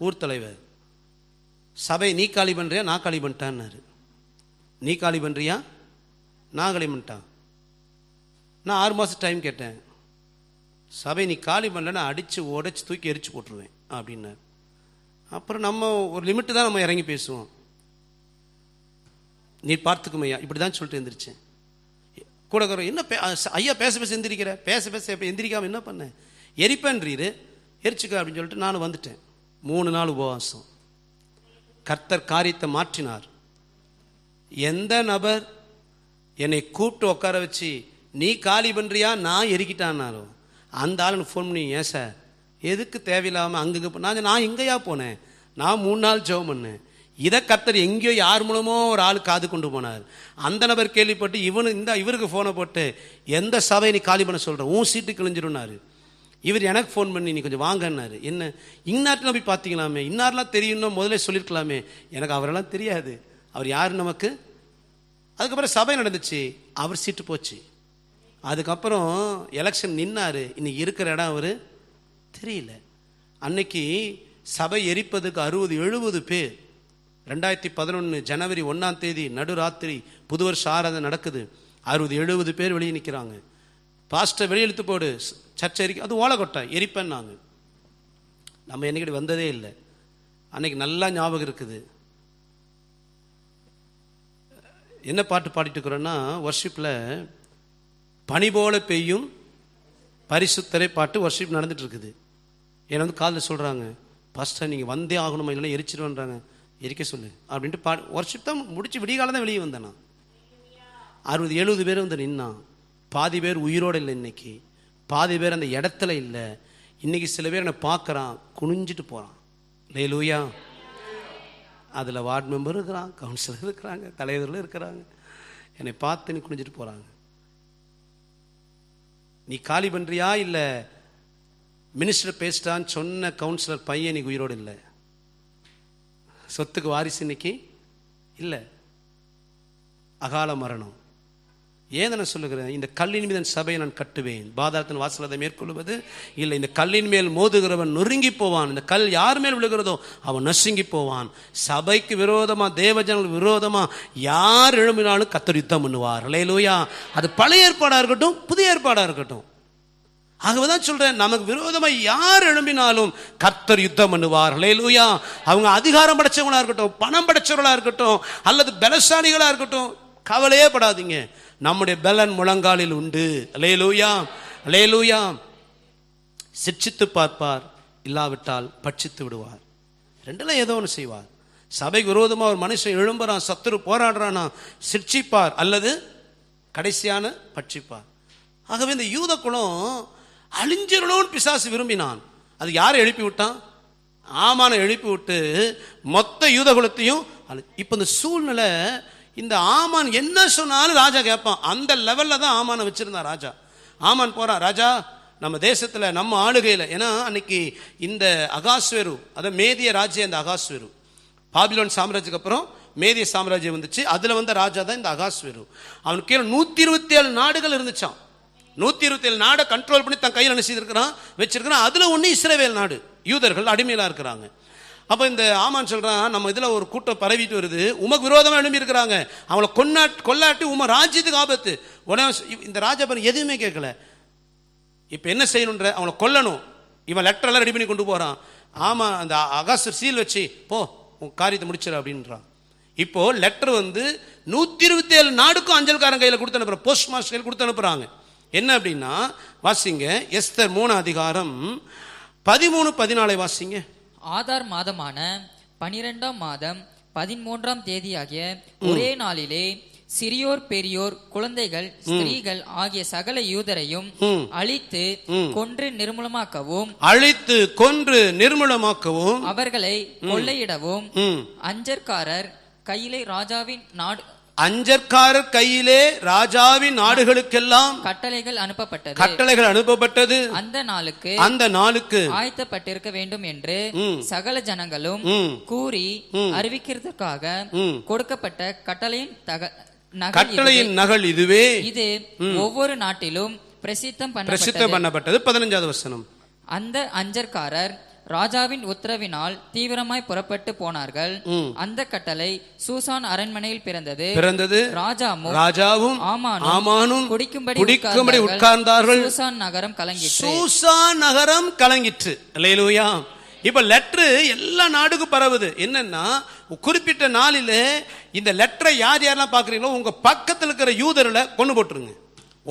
ஊர் தலைவர் சபை நீ காலி பண்ணுறியா நான் காலி பண்ணிட்டான்னாரு நீ காலி பண்ணுறியா நான் காலி பண்ணிட்டான் நான் ஆறு மாதம் டைம் கேட்டேன் சபை நீ காலி பண்ணலன்னா அடித்து உடச்சி தூக்கி எரிச்சு போட்டுருவேன் அப்படின்னார் அப்புறம் நம்ம ஒரு லிமிட்டு தான் நம்ம இறங்கி பேசுவோம் நீ பார்த்துக்குமையா இப்படி தான் சொல்லிட்டு எந்திரிச்சேன் கூட குறை என்ன ஐயா பேச பேச எந்திரிக்கிற பேச பேச எப்போ எந்திரிக்காமல் என்ன பண்ணேன் எரிப்பேன்றீரு எரிச்சுக்க அப்படின்னு சொல்லிட்டு நானும் வந்துட்டேன் மூணு நாள் உபவாசம் கர்த்தர் காரியத்தை மாற்றினார் எந்த நபர் என்னை கூப்பிட்டு உட்கார வச்சு நீ காலி பண்ணுறியா நான் எரிக்கிட்டான்னாலும் அந்த ஆள் எனக்கு ஃபோன் பண்ணி ஏன் சார் எதுக்கு தேவையில்லாமல் அங்கங்கே நான் நான் எங்கேயா போனேன் நான் மூணு நாள் ஜெபம் பண்ணேன் இதை கத்தர் எங்கேயோ யார் மூலமோ ஒரு ஆள் காது கொண்டு போனார் அந்த நபர் கேள்விப்பட்டு இவனு இந்த இவருக்கு ஃபோனை போட்டு எந்த சபையை நீ காலி பண்ண சொல்கிறேன் உன் சீட்டு கிழிஞ்சிரும்னாரு இவர் எனக்கு ஃபோன் பண்ணி நீ கொஞ்சம் வாங்கன்னாரு என்ன இன்னார்லாம் போய் பார்த்தீங்களாமே இன்னார்லாம் தெரியும்னா முதல்ல சொல்லியிருக்கலாமே எனக்கு அவரெல்லாம் தெரியாது அவர் யார் நமக்கு அதுக்கப்புறம் சபை நடந்துச்சு அவர் சீட்டு போச்சு அதுக்கப்புறம் எலெக்ஷன் நின்னார் இன்னைக்கு இருக்கிற இடம் அவர் தெரியல அன்னைக்கு சபை எரிப்பதுக்கு அறுபது எழுபது பேர் ரெண்டாயிரத்தி பதினொன்று ஜனவரி ஒன்றாம் தேதி நடுராத்திரி புது வருஷ ஆராதனை நடக்குது அறுபது எழுபது பேர் வெளியே நிற்கிறாங்க பாஸ்டர் வெளியெழுத்து போடு சர்ச்சை எரிக்க அது ஓலக்கொட்டை எரிப்பேன்னாங்க நம்ம என்னைக்கு வந்ததே இல்லை அன்னைக்கு நல்லா ஞாபகம் இருக்குது என்ன பாட்டு பாடிட்டு இருக்கிறோன்னா ஒர்ஷிப்பில் பனி போல பெய்யும் பரிசுத்தரை பாட்டு ஒர்ஷிப் நடந்துட்டு இருக்குது என்னை வந்து காலில் சொல்கிறாங்க பாஸ்டர் நீங்கள் வந்தே ஆகணுமா இல்லைன்னா எரிச்சிருவேன்றாங்க எரிக்க சொல்லு அப்படின்ட்டு பா ஒர்ஷிப் தான் முடிச்சு விடிகாலம் தான் வெளியே வந்தேன் நான் அறுபது எழுபது பேர் வந்து நின்னான் பாதி பேர் உயிரோடு இல்லை இன்னைக்கு பாதி பேர் அந்த இடத்துல இல்லை இன்றைக்கி சில பேர் என்னை பார்க்குறான் குனிஞ்சிட்டு போகிறான் லே லூயா அதில் வார்டு மெம்பரும் இருக்கிறான் கவுன்சிலர் இருக்கிறாங்க தலைவர்களும் இருக்கிறாங்க என்னை பார்த்து நீ குனிஞ்சிட்டு போகிறாங்க நீ காலி பண்ணுறியா இல்லை மினிஸ்டர் பேசிட்டான்னு சொன்ன கவுன்சிலர் பையன் நீ உயிரோடு இல்லை சொத்துக்கு வாரிசு இன்னைக்கு இல்லை அகால மரணம் ஏன் நான் சொல்லுகிறேன் இந்த கல்லின் மீதன் சபையை நான் கட்டுவேன் பாதாரத்தின் வாசலதை மேற்கொள்வது இல்லை இந்த கல்லின் மேல் மோதுகிறவன் நொறுங்கி போவான் இந்த கல் யார் மேல் விழுகிறதோ அவன் நசுங்கி போவான் சபைக்கு விரோதமாக தேவஜனங்கள் விரோதமாக யார் எழும்பினாலும் கத்தர் யுத்தம் பண்ணுவார் இல்லையிலூயா அது பழைய ஏற்பாடாக இருக்கட்டும் புதிய ஏற்பாடாக இருக்கட்டும் ஆகவே தான் சொல்கிறேன் நமக்கு விரோதமாக யார் எழும்பினாலும் கத்தர் யுத்தம் பண்ணுவார் லேலூயா அவங்க அதிகாரம் படைச்சவங்களாக இருக்கட்டும் பணம் படைச்சவர்களாக இருக்கட்டும் அல்லது பலசாலிகளாக இருக்கட்டும் கவலையே படாதீங்க நம்முடைய பலன் முழங்காலில் உண்டு அலேலூயா அலேலூயா சிற்சித்து பார்ப்பார் இல்லாவிட்டால் பட்சித்து விடுவார் ரெண்டில் ஏதோ ஒன்று செய்வார் சபைக்கு விரோதமாக ஒரு மனுஷன் எழும்புறான் சத்துரு போராடுறானா சிற்சிப்பார் அல்லது கடைசியான பட்சிப்பார் ஆகவே இந்த யூத குலம் அழிஞ்சிடணும்னு பிசாசு விரும்பினான் அது யார் எழுப்பி விட்டான் ஆமான எழுப்பி விட்டு மொத்த யூத குலத்தையும் இப்போ இந்த சூழ்நிலை இந்த ஆமான் என்ன சொன்னாலும் ராஜா கேட்பான் அந்த லெவலில் தான் ஆமானை வச்சுருந்தான் ராஜா ஆமான் போகிறான் ராஜா நம்ம தேசத்தில் நம்ம ஆளுகையில் ஏன்னா அன்னைக்கு இந்த அகாஸ்வெரு அதாவது மேதிய ராஜ்யம் இந்த அகாஸ்வெரு பாபிலோன் சாம்ராஜ்யக்கு அப்புறம் மேதிய சாம்ராஜ்யம் வந்துச்சு அதில் வந்த ராஜா தான் இந்த அகாஸ்வெரு அவனுக்கு கீழே நூற்றி இருபத்தி ஏழு நாடுகள் இருந்துச்சான் நூற்றி இருபத்தி ஏழு நாடை கண்ட்ரோல் பண்ணி தன் கையில் நினைச்சிருக்கிறான் வச்சிருக்கிறான் அதில் ஒன்று இஸ்ரேவேல் நாடு யூதர்கள் அடிமையிலாக இருக்கிறாங்க அப்போ இந்த ஆமான் சொல்கிறான் நம்ம இதில் ஒரு கூட்டம் பரவிட்டு வருது உமக்கு விரோதமாக இருக்கிறாங்க அவளை கொண்டா கொல்லாட்டி உம ராஜ்யத்துக்கு ஆபத்து உடனே இந்த ராஜபர் எதுவுமே கேட்கல இப்போ என்ன செய்யணுன்ற அவனை கொல்லணும் இவன் லெட்டரெல்லாம் ரெடி பண்ணி கொண்டு போகிறான் ஆமாம் அந்த அகாசர் சீல் வச்சு போ உன் காரியத்தை முடிச்சிட அப்படின்றான் இப்போ லெட்டர் வந்து நூற்றி இருபத்தி ஏழு நாடுக்கும் அஞ்சல்காரன் கையில் கொடுத்து அனுப்புகிறான் போஸ்ட் மாஸ்டர் கையில் கொடுத்து அனுப்புகிறாங்க என்ன அப்படின்னா வாசிங்க எஸ்தர் மூணு அதிகாரம் பதிமூணு பதினாலை வாசிங்க ஆதார் மாதமான பனிரெண்டாம் மாதம் பதிமூன்றாம் தேதியாகிய ஒரே நாளிலே சிறியோர் பெரியோர் குழந்தைகள் ஸ்திரீகள் ஆகிய சகல யூதரையும் அழித்து கொன்று நிர்மூலமாக்கவும் அழித்து கொன்று நிர்மூலமாக்கவும் அவர்களை கொள்ளையிடவும் அஞ்சற்காரர் கையிலே ராஜாவின் நாடு அஞ்சற்காரர் கையிலே ராஜாவின் நாடுகளுக்கெல்லாம் கட்டளைகள் அனுப்பப்பட்டது கட்டளைகள் அனுப்பப்பட்டது அந்த நாளுக்கு அந்த நாளுக்கு ஆயத்தப்பட்டிருக்க வேண்டும் என்று சகல ஜனங்களும் கூறி அறிவிக்கிறதுக்காக கொடுக்கப்பட்ட கட்டளையின் தக கட்டளையின் நகல் இதுவே இது ஒவ்வொரு நாட்டிலும் பிரசித்தம் பிரசித்தம் பண்ணப்பட்டது பதினஞ்சாவது வசனம் அந்த அஞ்சற்காரர் ராஜாவின் உத்தரவினால் தீவிரமாய் புறப்பட்டு போனார்கள் அந்த கட்டளை சூசான் அரண்மனையில் பிறந்தது பிறந்தது ராஜாவும் ராஜாவும் ஆமானும் குடிக்கும்படி குடிக்கும்படி உட்கார்ந்தார்கள் சூசான் நகரம் கலங்கிற்று சூசான் நகரம் கலங்கிற்று இல்லையிலூயா இப்ப லெட்ரு எல்லா நாடுக்கும் பரவுது என்னன்னா குறிப்பிட்ட நாளில் இந்த லெட்டரை யார் யாரெல்லாம் பார்க்குறீங்களோ உங்கள் பக்கத்தில் இருக்கிற யூதர்களை கொண்டு போட்டுருங்க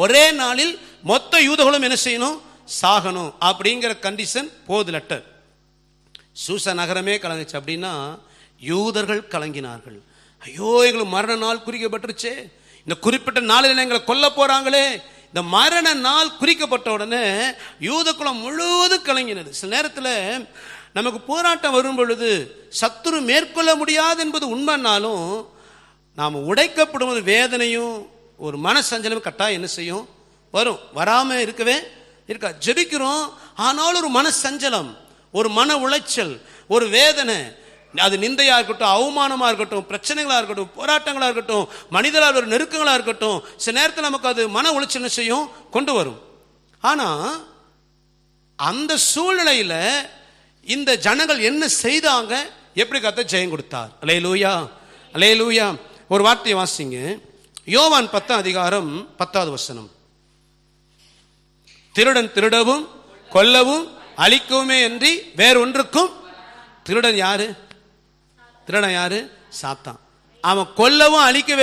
ஒரே நாளில் மொத்த யூதர்களும் என்ன செய்யணும் சாகணும் அப்படிங்கிற கண்டிஷன் போது லெட்டர் சூச நகரமே கலங்குச்சு அப்படின்னா யூதர்கள் கலங்கினார்கள் ஐயோ எங்களுக்கு மரண நாள் குறிக்கப்பட்டுருச்சு இந்த குறிப்பிட்ட நாளில் எங்களை கொல்ல போகிறாங்களே இந்த மரண நாள் குறிக்கப்பட்ட உடனே யூதக்குளம் முழுவதும் கலங்கினது சில நேரத்தில் நமக்கு போராட்டம் வரும் பொழுது சத்துரு மேற்கொள்ள முடியாது என்பது உண்மைனாலும் நாம் உடைக்கப்படும் ஒரு வேதனையும் ஒரு மனசஞ்சலம் கட்டாயம் என்ன செய்யும் வரும் வராமல் இருக்கவே இருக்கா ஜெபிக்கிறோம் ஆனாலும் ஒரு மனசஞ்சலம் ஒரு மன உளைச்சல் ஒரு வேதனை அது நிந்தையாக இருக்கட்டும் அவமானமாக இருக்கட்டும் பிரச்சனைகளாக இருக்கட்டும் போராட்டங்களாக இருக்கட்டும் மனிதரால் ஒரு நெருக்கங்களாக இருக்கட்டும் சில நேரத்தில் நமக்கு அது மன உளைச்சல் செய்யும் கொண்டு வரும் ஆனால் அந்த சூழ்நிலையில் இந்த ஜனங்கள் என்ன செய்தாங்க எப்படி கத்த ஜெயம் கொடுத்தார் அலே லூயா அலே லூயா ஒரு வார்த்தையை வாசிங்க யோவான் பத்தாம் அதிகாரம் பத்தாவது வசனம் திருடன் திருடவும் கொல்லவும் அழிக்கவுமே என்று வேறொன்றுக்கும் திருடன் யாரு திருடன் யாரு சாத்தான் அவன் கொல்லவும் அழிக்க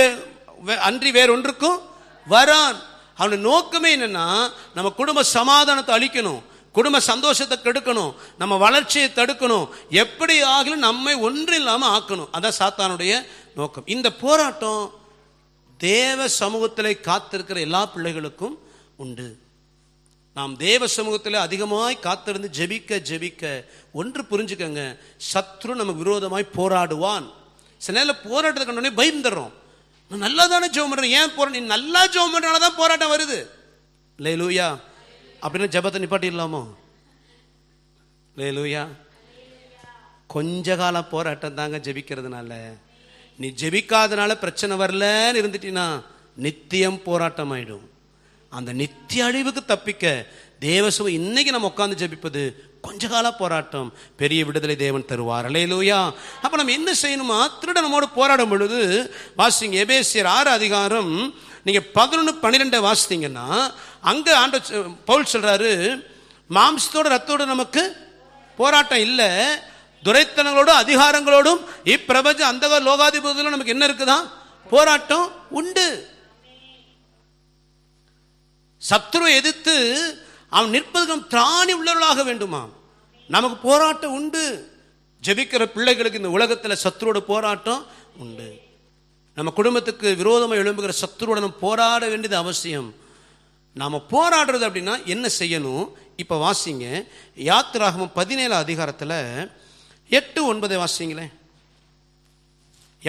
அன்றி வேறொன்றுக்கும் வரான் அவனுடைய நோக்கமே என்னன்னா நம்ம குடும்ப சமாதானத்தை அழிக்கணும் குடும்ப சந்தோஷத்தை கெடுக்கணும் நம்ம வளர்ச்சியை தடுக்கணும் எப்படி ஆகலும் நம்மை ஒன்று இல்லாமல் ஆக்கணும் அதான் சாத்தானுடைய நோக்கம் இந்த போராட்டம் தேவ சமூகத்தில் காத்திருக்கிற எல்லா பிள்ளைகளுக்கும் உண்டு நாம் தேவ சமூகத்தில் அதிகமாய் காத்திருந்து ஜெபிக்க ஜெபிக்க ஒன்று புரிஞ்சுக்கங்க சத்ரு நமக்கு விரோதமாய் போராடுவான் சில நேரம் போராட்டத்தை கண்டோடனே பயந்துடுறோம் நான் நல்லா தானே ஜோம் பண்ணுறேன் ஏன் போற நீ நல்லா ஜோம் பண்ணுறனால தான் போராட்டம் வருது லே லூயா அப்படின்னு ஜபத்தை நிப்பாட்டிடலாமோ லே லூயா கொஞ்ச கால போராட்டம் தாங்க ஜெபிக்கிறதுனால நீ ஜபிக்காதனால பிரச்சனை வரலன்னு இருந்துட்டினா நித்தியம் போராட்டம் ஆயிடும் அந்த நித்திய அழிவுக்கு தப்பிக்க தேவசுவை இன்னைக்கு நம்ம உட்காந்து ஜபிப்பது கொஞ்ச கால போராட்டம் பெரிய விடுதலை தேவன் தருவார் அலையலூயா அப்போ நம்ம என்ன செய்யணுமா திருட நம்மோடு போராடும் பொழுது வாசிங்க எபேசியர் ஆறு அதிகாரம் நீங்கள் பதினொன்று பன்னிரெண்டை வாசித்தீங்கன்னா அங்கே ஆண்ட பவுல் சொல்கிறாரு மாம்சத்தோட ரத்தோடு நமக்கு போராட்டம் இல்லை துரைத்தனங்களோடும் அதிகாரங்களோடும் இப்பிரபஞ்ச அந்த லோகாதிபதியிலும் நமக்கு என்ன இருக்குதான் போராட்டம் உண்டு சத்ருவை எதிர்த்து அவன் நிற்பதற்கு திராணி உள்ளவர்களாக வேண்டுமா நமக்கு போராட்டம் உண்டு ஜபிக்கிற பிள்ளைகளுக்கு இந்த உலகத்தில் சத்ருவோட போராட்டம் உண்டு நம்ம குடும்பத்துக்கு விரோதமாக எழும்புகிற நம்ம போராட வேண்டியது அவசியம் நாம் போராடுறது அப்படின்னா என்ன செய்யணும் இப்போ வாசிங்க யாத்திராகமம் பதினேழு அதிகாரத்தில் எட்டு ஒன்பதை வாசிங்களேன்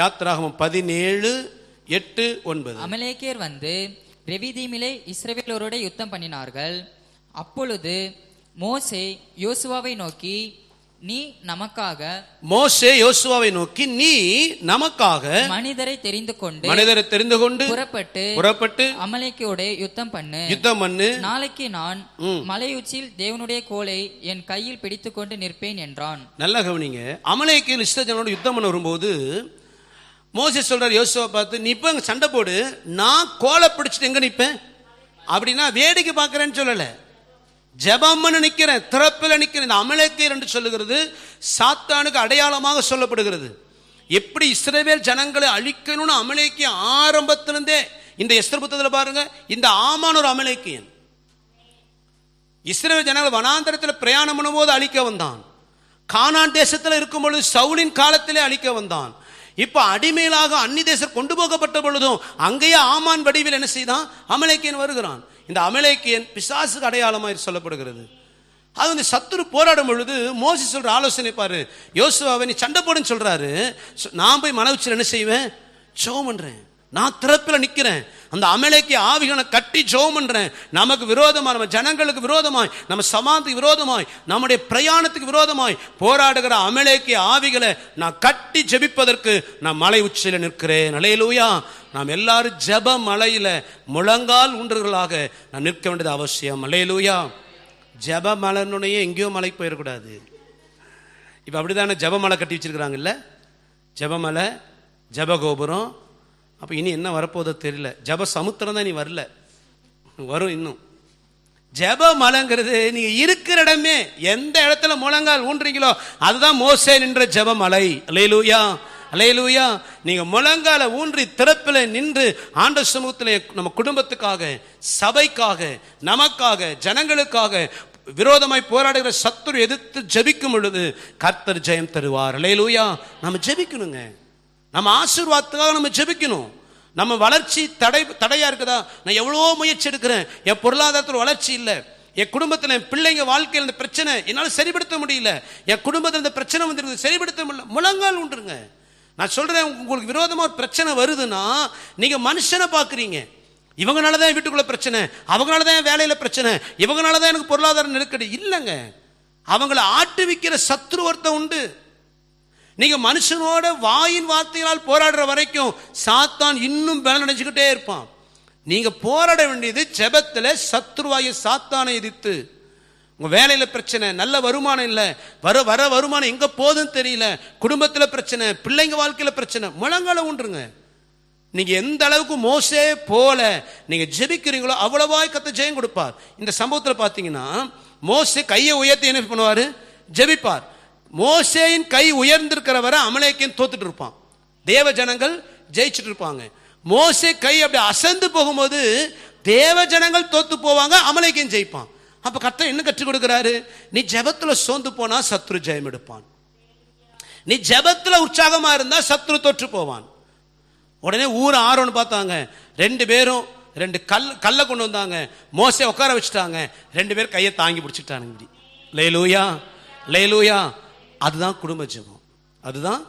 யாத்திராகமம் பதினேழு எட்டு ஒன்பது அமலேக்கியர் வந்து ரெவிதீமிலே இஸ்ரவேலோரோட யுத்தம் பண்ணினார்கள் அப்பொழுது மோசே யோசுவாவை நோக்கி நீ நமக்காக மோசே யோசுவாவை நோக்கி நீ நமக்காக மனிதரை தெரிந்து கொண்டு மனிதரை தெரிந்து கொண்டு புறப்பட்டு புறப்பட்டு அமலைக்கோட யுத்தம் பண்ணு யுத்தம் பண்ணு நாளைக்கு நான் மலையுச்சியில் தேவனுடைய கோலை என் கையில் பிடித்துக்கொண்டு நிற்பேன் என்றான் நல்ல கவனிங்க அமலைக்கு இஷ்டஜனோட யுத்தம் பண்ண வரும்போது மோசி சொல்கிறார் யோசுவை பார்த்து நீ இப்போ சண்டை போடு நான் கோலை பிடிச்சிட்டு எங்கே நிற்பேன் அப்படின்னா வேடிக்கை பார்க்குறேன்னு சொல்லலை ஜபம்னு நிற்கிறேன் திறப்பில் நிற்கிறேன் இந்த அமலக்கீர் என்று சொல்லுகிறது சாத்தானுக்கு அடையாளமாக சொல்லப்படுகிறது எப்படி இஸ்ரேவேல் ஜனங்களை அழிக்கணும்னு அமலேக்கிய ஆரம்பத்திலிருந்தே இந்த எஸ்தர் புத்தகத்தில் பாருங்க இந்த ஆமான் ஒரு அமலேக்கியன் இஸ்ரேல் ஜனங்கள் வனாந்தரத்தில் பிரயாணம் பண்ணும்போது அழிக்க வந்தான் கானான் தேசத்தில் இருக்கும் பொழுது சவுலின் காலத்திலே அழிக்க வந்தான் இப்போ அடிமையிலாக அந்நி தேசர் கொண்டு போகப்பட்ட பொழுதும் அங்கேயே ஆமான் வடிவில் என்ன செய்தான் அமலைக்கியன் வருகிறான் இந்த அமலைக்கியன் பிசாசுக்கு அடையாளமாக சொல்லப்படுகிறது அது வந்து சத்துரு போராடும் பொழுது மோசி சொல்ற ஆலோசனை பாரு யோசுவாவை நீ சண்டை போடுன்னு சொல்றாரு நான் போய் மனவச்சில் என்ன செய்வேன் சோம் பண்றேன் நான் திறப்பில் நிற்கிறேன் அந்த அமலைக்கு ஆவிகளை கட்டி ஜோம் நமக்கு விரோதமாக நம்ம ஜனங்களுக்கு விரோதமாய் நம்ம சமாந்துக்கு விரோதமாய் நம்முடைய பிரயாணத்துக்கு விரோதமாய் போராடுகிற அமலைக்கு ஆவிகளை நான் கட்டி ஜெபிப்பதற்கு நான் மலை உச்சியில் நிற்கிறேன் நிலையிலூயா நாம் எல்லாரும் ஜப மலையில் முழங்கால் ஊன்றர்களாக நான் நிற்க வேண்டியது அவசியம் அலையலூயா ஜப மலைன்னுடைய எங்கேயோ மலைக்கு போயிடக்கூடாது இப்போ அப்படி தானே ஜபமலை கட்டி வச்சிருக்கிறாங்கல்ல ஜபமலை ஜபகோபுரம் அப்போ இனி என்ன வரப்போதோ தெரியல ஜப சமுத்திரம் தான் நீ வரல வரும் இன்னும் ஜப மலைங்கிறது நீ இருக்கிற இடமே எந்த இடத்துல முழங்கால் ஊன்றுறீங்களோ அதுதான் மோசே நின்ற ஜப மலை அலையலூயா அலையலூயா நீங்க முழங்கால ஊன்றி திறப்பில் நின்று ஆண்ட சமூகத்தில் நம்ம குடும்பத்துக்காக சபைக்காக நமக்காக ஜனங்களுக்காக விரோதமாய் போராடுகிற சத்துரு எதிர்த்து ஜபிக்கும் பொழுது கர்த்தர் ஜெயம் தருவார் அலையலூயா நம்ம ஜபிக்கணுங்க நம்ம ஆசீர்வாதத்துக்காக நம்ம ஜெபிக்கணும் நம்ம வளர்ச்சி தடை தடையாக இருக்குதா நான் எவ்வளோ முயற்சி எடுக்கிறேன் என் பொருளாதாரத்தில் வளர்ச்சி இல்லை என் குடும்பத்தில் என் பிள்ளைங்க வாழ்க்கையில் இந்த பிரச்சனை என்னால் சரிப்படுத்த முடியல என் குடும்பத்தில் இந்த பிரச்சனை வந்துருக்குது சரிப்படுத்த முடியல முழங்கால் உண்டுருங்க நான் சொல்கிறேன் உங்களுக்கு விரோதமாக ஒரு பிரச்சனை வருதுன்னா நீங்கள் மனுஷனை பார்க்குறீங்க இவங்களால தான் வீட்டுக்குள்ளே பிரச்சனை அவங்களால தான் வேலையில் பிரச்சனை இவங்கனால தான் எனக்கு பொருளாதார நெருக்கடி இல்லைங்க அவங்கள ஆட்டுவிக்கிற சத்ரு ஒருத்தன் உண்டு நீங்க மனுஷனோட வாயின் வார்த்தைகளால் போராடுற வரைக்கும் சாத்தான் இன்னும் பலன் இருப்பான் நீங்க போராட வேண்டியது செபத்துல சத்ருவாய சாத்தானை எதிர்த்து உங்க வேலையில பிரச்சனை நல்ல வருமானம் இல்லை வர வர வருமானம் எங்க போதுன்னு தெரியல குடும்பத்துல பிரச்சனை பிள்ளைங்க வாழ்க்கையில பிரச்சனை முழங்கால உண்டுருங்க நீங்க எந்த அளவுக்கு மோசே போல நீங்க ஜெபிக்கிறீங்களோ அவ்வளவா கத்த ஜெயம் கொடுப்பார் இந்த சம்பவத்தில் பார்த்தீங்கன்னா மோசே கையை உயர்த்தி என்ன பண்ணுவார் ஜெபிப்பார் மோசேயின் கை உயர்ந்திருக்கிற வரை அமலேக்கியன் தோத்துட்டு இருப்பான் தேவ ஜனங்கள் ஜெயிச்சுட்டு இருப்பாங்க மோசே கை அப்படி அசந்து போகும்போது தேவ ஜனங்கள் தோத்து போவாங்க அமலேக்கியன் ஜெயிப்பான் அப்போ கத்த என்ன கற்றுக் கொடுக்குறாரு நீ ஜபத்துல சோர்ந்து போனா சத்ரு ஜெயம் எடுப்பான் நீ ஜபத்துல உற்சாகமாக இருந்தால் சத்ரு தொற்று போவான் உடனே ஊர் ஆரோன்னு பார்த்தாங்க ரெண்டு பேரும் ரெண்டு கல் கல்லை கொண்டு வந்தாங்க மோசை உட்கார வச்சுட்டாங்க ரெண்டு பேர் கையை தாங்கி பிடிச்சிட்டானுங்க லேலூயா லேலூயா அதுதான் குடும்ப ஜெபம் அதுதான்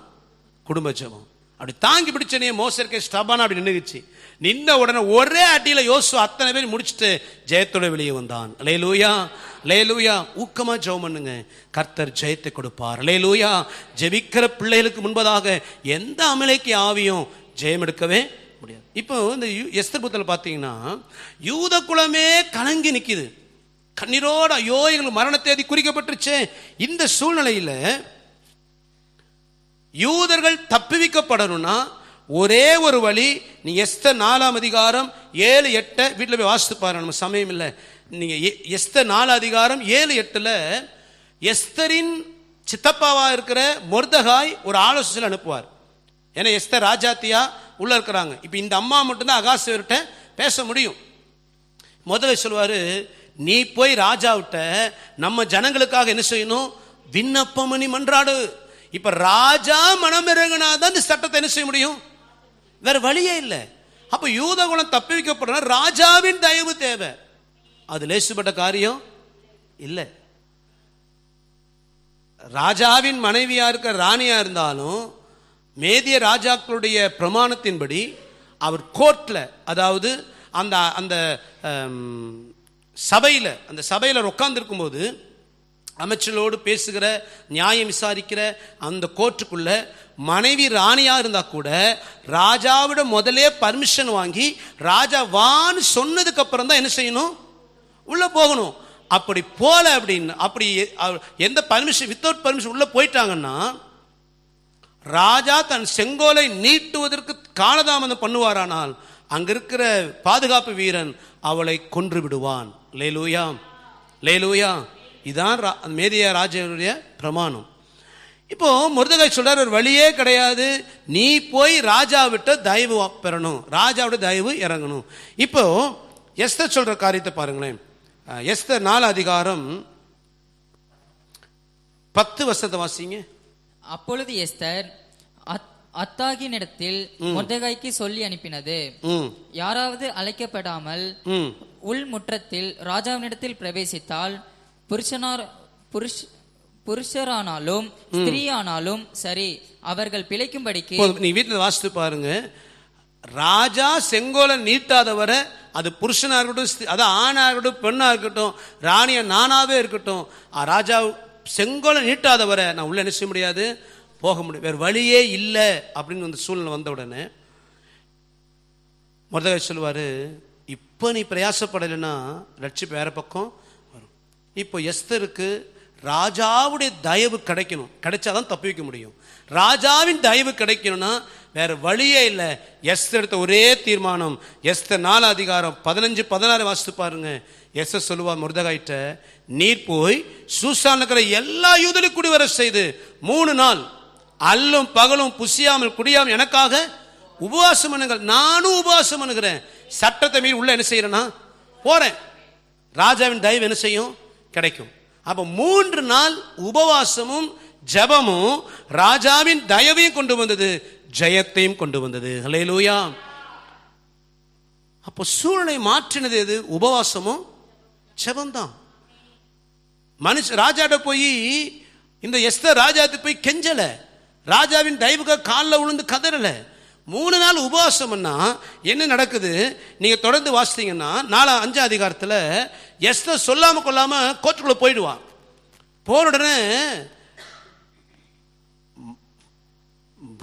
குடும்ப ஜெபம் அப்படி தாங்கி நீ மோசர்க்கே ஸ்டபான அப்படி நின்றுச்சு நின்ன உடனே ஒரே அடியில் யோசு அத்தனை பேர் முடிச்சுட்டு ஜெயத்தோட வெளியே வந்தான் லே லூயா லே லூயா ஊக்கமாக ஜெபம் பண்ணுங்க கர்த்தர் ஜெயத்தை கொடுப்பார் லே லூயா ஜெபிக்கிற பிள்ளைகளுக்கு முன்பதாக எந்த அமலைக்கு ஆவியும் ஜெயம் எடுக்கவே முடியாது இப்போ இந்த எஸ்தர் புத்தில் பார்த்தீங்கன்னா யூத குலமே கலங்கி நிற்கிது கண்ணீரோடு ஐயோ எங்களுக்கு மரண தேதி குறிக்கப்பட்டுருச்சு இந்த சூழ்நிலையில் யூதர்கள் தப்புவிக்கப்படணும்னா ஒரே ஒரு வழி நீ எஸ்த நாலாம் அதிகாரம் ஏழு எட்டை வீட்டில் போய் வாசித்து பாரு நம்ம சமயம் இல்லை நீங்கள் எஸ்த நாலு அதிகாரம் ஏழு எட்டில் எஸ்தரின் சித்தப்பாவாக இருக்கிற மொர்தகாய் ஒரு ஆலோசனை அனுப்புவார் ஏன்னா எஸ்தர் ராஜாத்தியா உள்ளே இருக்கிறாங்க இப்போ இந்த அம்மா மட்டும்தான் அகாசிவர்கிட்ட பேச முடியும் முதல்ல சொல்லுவார் நீ போய் ராஜாவிட்ட நம்ம ஜனங்களுக்காக என்ன செய்யணும் விண்ணப்பம் மன்றாடு இப்ப ராஜா மனமிறங்கினா தான் இந்த சட்டத்தை என்ன செய்ய முடியும் வேற வழியே இல்லை அப்ப யூத குலம் தப்பி வைக்கப்படுற ராஜாவின் தயவு தேவை அது லேசுப்பட்ட காரியம் இல்லை ராஜாவின் மனைவியா இருக்க ராணியா இருந்தாலும் மேதிய ராஜாக்களுடைய பிரமாணத்தின்படி அவர் கோர்ட்டில் அதாவது அந்த அந்த சபையில் அந்த சபையில் உட்காந்துருக்கும் போது அமைச்சர்களோடு பேசுகிற நியாயம் விசாரிக்கிற அந்த கோர்ட்டுக்குள்ள மனைவி ராணியாக இருந்தால் கூட ராஜாவிட முதலே பர்மிஷன் வாங்கி ராஜா வான்னு அப்புறம் தான் என்ன செய்யணும் உள்ளே போகணும் அப்படி போல அப்படின்னு அப்படி எந்த பர்மிஷன் வித்தவுட் பர்மிஷன் உள்ளே போயிட்டாங்கன்னா ராஜா தன் செங்கோலை நீட்டுவதற்கு காலதாமதம் பண்ணுவாரானால் அங்கே இருக்கிற பாதுகாப்பு வீரன் அவளை கொன்று விடுவான் லேலூயா லேலூயா இதுதான் ரா மேதியா ராஜனுடைய பிரமாணம் இப்போ முருதகை சொல்றார் ஒரு வழியே கிடையாது நீ போய் ராஜாவிட்ட தயவு பெறணும் ராஜாவோட தயவு இறங்கணும் இப்போ எஸ்தர் சொல்ற காரியத்தை பாருங்களேன் எஸ்தர் நாலு அதிகாரம் பத்து வருஷத்தை வாசிங்க அப்பொழுது எஸ்தர் அத்தாகினிடத்தில் மொதகாய்க்கு சொல்லி அனுப்பினது யாராவது அழைக்கப்படாமல் உள் முற்றத்தில் ராஜாவினிடத்தில் பிரவேசித்தால் புருஷனார் புருஷ் புருஷரானாலும் ஸ்திரீயானாலும் சரி அவர்கள் பிழைக்கும்படிக்கு நீ வீட்டில் வாசித்து பாருங்க ராஜா செங்கோலை நீட்டாதவரை அது புருஷனா இருக்கட்டும் அது ஆணாக இருக்கட்டும் பெண்ணா இருக்கட்டும் ராணியை நானாவே இருக்கட்டும் ராஜா செங்கோலை நீட்டாதவரை நான் உள்ள நினைச்ச முடியாது போக முடியும் வேறு வழியே இல்லை அப்படின்னு அந்த சூழ்நிலை வந்த உடனே முதல்ல சொல்லுவார் இப்போ நீ பிரயாசப்படலைன்னா லட்சி வேறு பக்கம் வரும் இப்போ எஸ்தருக்கு ராஜாவுடைய தயவு கிடைக்கணும் கிடைச்சாதான் தப்பி வைக்க முடியும் ராஜாவின் தயவு கிடைக்கணும்னா வேற வழியே இல்லை எஸ் எடுத்த ஒரே தீர்மானம் எஸ்த நாலு அதிகாரம் பதினஞ்சு பதினாறு வாசித்து பாருங்க எஸ் சொல்லுவா முருதகாயிட்ட நீர் போய் சூசான் இருக்கிற எல்லா யூதலுக்கு குடிவரசு செய்து மூணு நாள் அல்லும் பகலும் புசியாமல் குடியாமல் எனக்காக உபவாசம் பண்ணுங்கள் நானும் உபவாசம் பண்ணுகிறேன் சட்டத்தை மீறி உள்ள என்ன செய்யறேன்னா போறேன் ராஜாவின் தயவு என்ன செய்யும் கிடைக்கும் அப்ப மூன்று நாள் உபவாசமும் ஜபமும் ராஜாவின் தயவையும் கொண்டு வந்தது ஜெயத்தையும் கொண்டு வந்தது ஹலே லூயா அப்போ சூழலை மாற்றினது எது உபவாசமும் ஜபம்தான் மனுஷ ராஜாட்ட போய் இந்த எஸ்தர் ராஜாத்துக்கு போய் கெஞ்சலை ராஜாவின் தயவுக்கு காலில் விழுந்து கதறலை மூணு நாள் உபவாசம்னா என்ன நடக்குது நீங்கள் தொடர்ந்து வாசித்தீங்கன்னா நாலா அஞ்சாம் அதிகாரத்தில் எஸ்தர் சொல்லாமல் கொள்ளாமல் கோர்ட்டுக்குள்ளே போயிடுவான் போன உடனே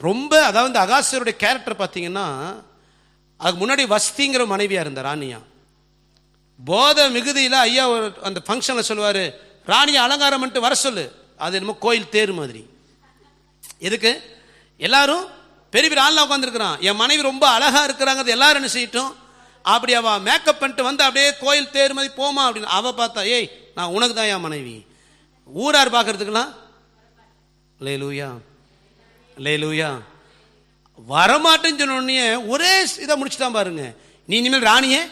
ரொம்ப அதாவது அகாசருடைய கேரக்டர் பார்த்தீங்கன்னா அதுக்கு முன்னாடி வஸ்திங்கிற மனைவியாக இருந்த ராணியா போத மிகுதியில் ஐயா அந்த ஃபங்க்ஷனில் சொல்லுவார் ராணியை அலங்காரம் பண்ணிட்டு வர சொல்லு அது என்னமோ கோயில் தேர் மாதிரி எதுக்கு எல்லாரும் பெரிய பெரிய ஆள்லாம் உட்காந்துருக்குறான் என் மனைவி ரொம்ப அழகாக இருக்கிறாங்கிறது எல்லாரும் என்ன செய்யட்டும் அப்படி அவள் மேக்கப் பண்ணிட்டு வந்து அப்படியே கோயில் தேர் மாதிரி போமா அப்படின்னு அவள் பார்த்தா ஏய் நான் உனக்கு தான் என் மனைவி ஊரார் பார்க்கறதுக்கெல்லாம் லே லூயா லே லூயா வரமாட்டேன்னு சொன்னோடனே ஒரே இதை முடிச்சுட்டான் பாருங்க நீ இனிமேல் ராணியே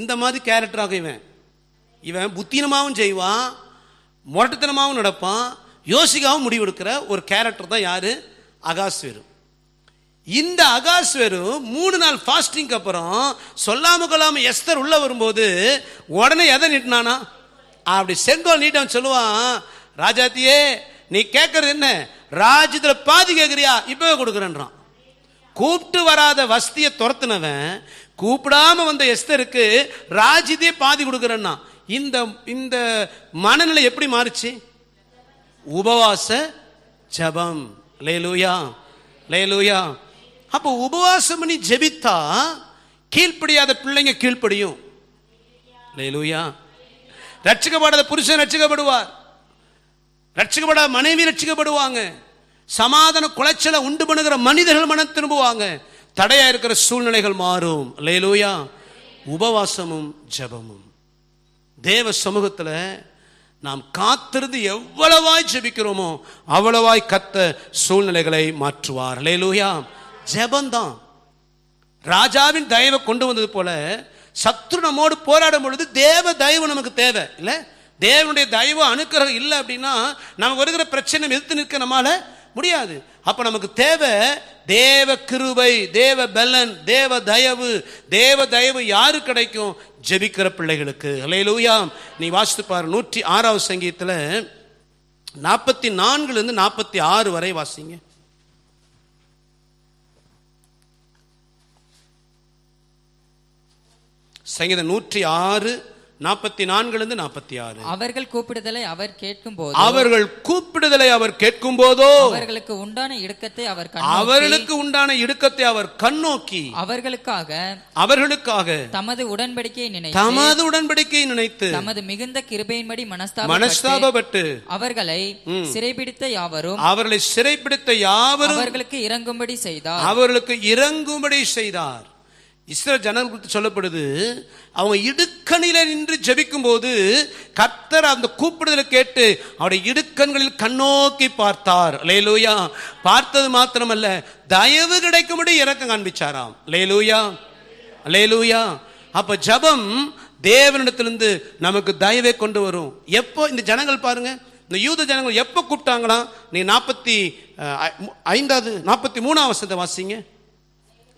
இந்த மாதிரி கேரக்டராக இவன் இவன் புத்தினமாகவும் செய்வான் முரட்டுத்தனமாகவும் நடப்பான் யோசிக்காவும் முடிவெடுக்கிற ஒரு கேரக்டர் தான் யார் அகாஸ்வேரு இந்த அகாஸ்வேரு மூணு நாள் ஃபாஸ்டிங்க்கு அப்புறம் சொல்லாமல் கொள்ளாமல் எஸ்தர் உள்ளே வரும்போது உடனே எதை நீட்டினானா அப்படி செங்கோல் நீட்டான் சொல்லுவான் ராஜாத்தியே நீ கேட்கறது என்ன ராஜ்யத்தில் பாதி கேட்குறியா இப்போவே கொடுக்குறேன்றான் கூப்பிட்டு வராத வஸ்தியை துரத்துனவன் கூப்பிடாம வந்த எஸ்தருக்கு ராஜ்யத்தையே பாதி கொடுக்குறேன்னா இந்த இந்த மனநிலை எப்படி மாறுச்சு உபவாச ஜபம் லேலூயா லேலூயா அப்போ உபவாசம் பண்ணி ஜபித்தா கீழ்ப்படியாத பிள்ளைங்க கீழ்ப்படியும் லேலூயா ரட்சிக்கப்படாத புருஷன் ரட்சிக்கப்படுவார் ரட்சிக்கப்படாத மனைவி ரட்சிக்கப்படுவாங்க சமாதான குலைச்சலை உண்டு பண்ணுகிற மனிதர்கள் மனம் திரும்புவாங்க தடையா இருக்கிற சூழ்நிலைகள் மாறும் லேலூயா உபவாசமும் ஜபமும் தேவ சமூகத்தில் நாம் காத்திருந்து எவ்வளவாய் ஜெபிக்கிறோமோ அவ்வளவாய் கத்த சூழ்நிலைகளை மாற்றுவார் லூயா ஜெபந்தான் ராஜாவின் தயவை கொண்டு வந்தது போல சத்ரு நம்மோடு போராடும் பொழுது தேவ தயவு நமக்கு தேவை இல்லை தேவனுடைய தயவு அனுக்கிரகம் இல்லை அப்படின்னா நமக்கு வருகிற பிரச்சனை எதிர்த்து நிற்க நம்மால முடியாது அப்போ நமக்கு தேவை தேவ கிருபை தேவ பலன் தேவ தயவு தேவ தயவு யாரு கிடைக்கும் ஜெபிக்கிற பிள்ளைகளுக்கு அலையிலூயாம் நீ வாசித்து பாரு நூற்றி ஆறாவது சங்கீதத்தில் நாற்பத்தி நான்குலேருந்து நாற்பத்தி ஆறு வரை வாசிங்க சங்கீதம் நூற்றி ஆறு நாற்பத்தி நான்குலேருந்து நாற்பத்தி ஆறு அவர்கள் கூப்பிடுதலை அவர் கேட்கும் போது அவர்கள் கூப்பிடுதலை அவர் கேட்கும் போதோ அவர்களுக்கு உண்டான இடுக்கத்தை அவர் அவர்களுக்கு உண்டான இடுக்கத்தை அவர் கண்ணோக்கி அவர்களுக்காக அவர்களுக்காக தமது உடன்படிக்கையை நினைத்து தமது உடன்படிக்கையை நினைத்து தமது மிகுந்த கிருபையின்படி மனஸ்தாப மனஸ்தாபப்பட்டு அவர்களை சிறைபிடித்த யாவரும் அவர்களை சிறைபிடித்த யாவரும் அவர்களுக்கு இறங்கும்படி செய்தார் அவர்களுக்கு இறங்கும்படி செய்தார் இஸ்ரோ ஜனங்கள் குறித்து சொல்லப்படுது அவங்க இடுக்கணில நின்று ஜபிக்கும் போது கர்த்தர் அந்த கூப்பிடுதலை கேட்டு அவருடைய இடுக்கண்களில் கண்ணோக்கி பார்த்தார் லேலூயா பார்த்தது மாத்திரமல்ல தயவு கிடைக்கும்படி இறக்கம் காண்பிச்சாராம் லேலூயா லேலூயா அப்ப ஜபம் தேவனிடத்திலிருந்து நமக்கு தயவை கொண்டு வரும் எப்போ இந்த ஜனங்கள் பாருங்க இந்த யூத ஜனங்கள் எப்போ கூப்பிட்டாங்களா நீ நாற்பத்தி ஐந்தாவது நாற்பத்தி மூணாவது வாசிங்க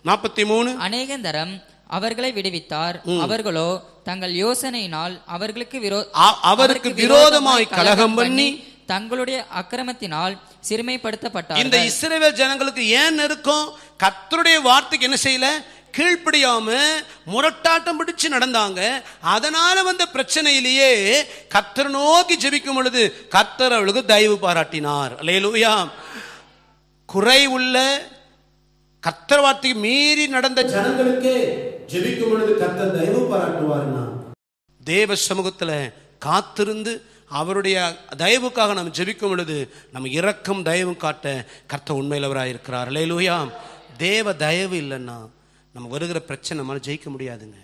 நாற்பத்தி மூணு அநேகந்தரம் அவர்களை விடுவித்தார் அவர்களோ தங்கள் யோசனையினால் அவர்களுக்கு அவருக்கு விரோதமாய் கலகம் பண்ணி தங்களுடைய அக்கிரமத்தினால் சிறுமைப்படுத்தப்பட்ட இந்த இஸ்ரேல் ஜனங்களுக்கு ஏன் இருக்கும் கத்தருடைய வார்த்தைக்கு என்ன செய்யல கீழ்ப்படியாம முரட்டாட்டம் பிடிச்சு நடந்தாங்க அதனால வந்த பிரச்சனையிலேயே கத்தர் நோக்கி ஜபிக்கும் பொழுது கத்தர் அவளுக்கு தயவு பாராட்டினார் லேலுயா குறை உள்ள கத்தர் வார்த்தைக்கு மீறி நடந்த ஜனங்களுக்கே ஜெபிக்கும் பொழுது கத்தர் தயவு பாராட்டுவாருன்னா தேவ சமூகத்தில் காத்திருந்து அவருடைய தயவுக்காக நாம் ஜெபிக்கும் பொழுது நம்ம இரக்கம் தயவும் காட்ட கர்த்த உண்மையிலவராக இருக்கிறார் லேலூயா தேவ தயவு இல்லைன்னா நம்ம வருகிற பிரச்சனை நம்மளால் ஜெயிக்க முடியாதுங்க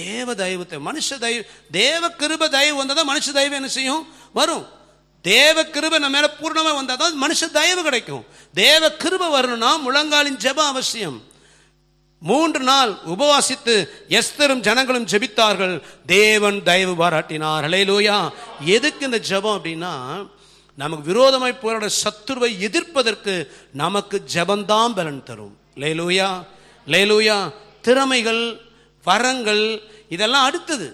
தேவ தயவு மனுஷ தயவு தேவ கிருப தயவு வந்தால் தான் மனுஷ தயவு என்ன செய்யும் வரும் தேவ கிருப நம்ம மேலே பூர்ணமாக வந்தால் தான் மனுஷ தயவு கிடைக்கும் தேவ கிருப வரணும்னா முழங்காலின் ஜெபம் அவசியம் மூன்று நாள் உபவாசித்து எஸ்தரும் ஜனங்களும் ஜெபித்தார்கள் தேவன் தயவு பாராட்டினார் லோயா எதுக்கு இந்த ஜெபம் அப்படின்னா நமக்கு விரோதமாய் போராட சத்துருவை எதிர்ப்பதற்கு நமக்கு ஜபந்தான் பலன் தரும் லேலூயா லேலூயா திறமைகள் வரங்கள் இதெல்லாம் அடுத்தது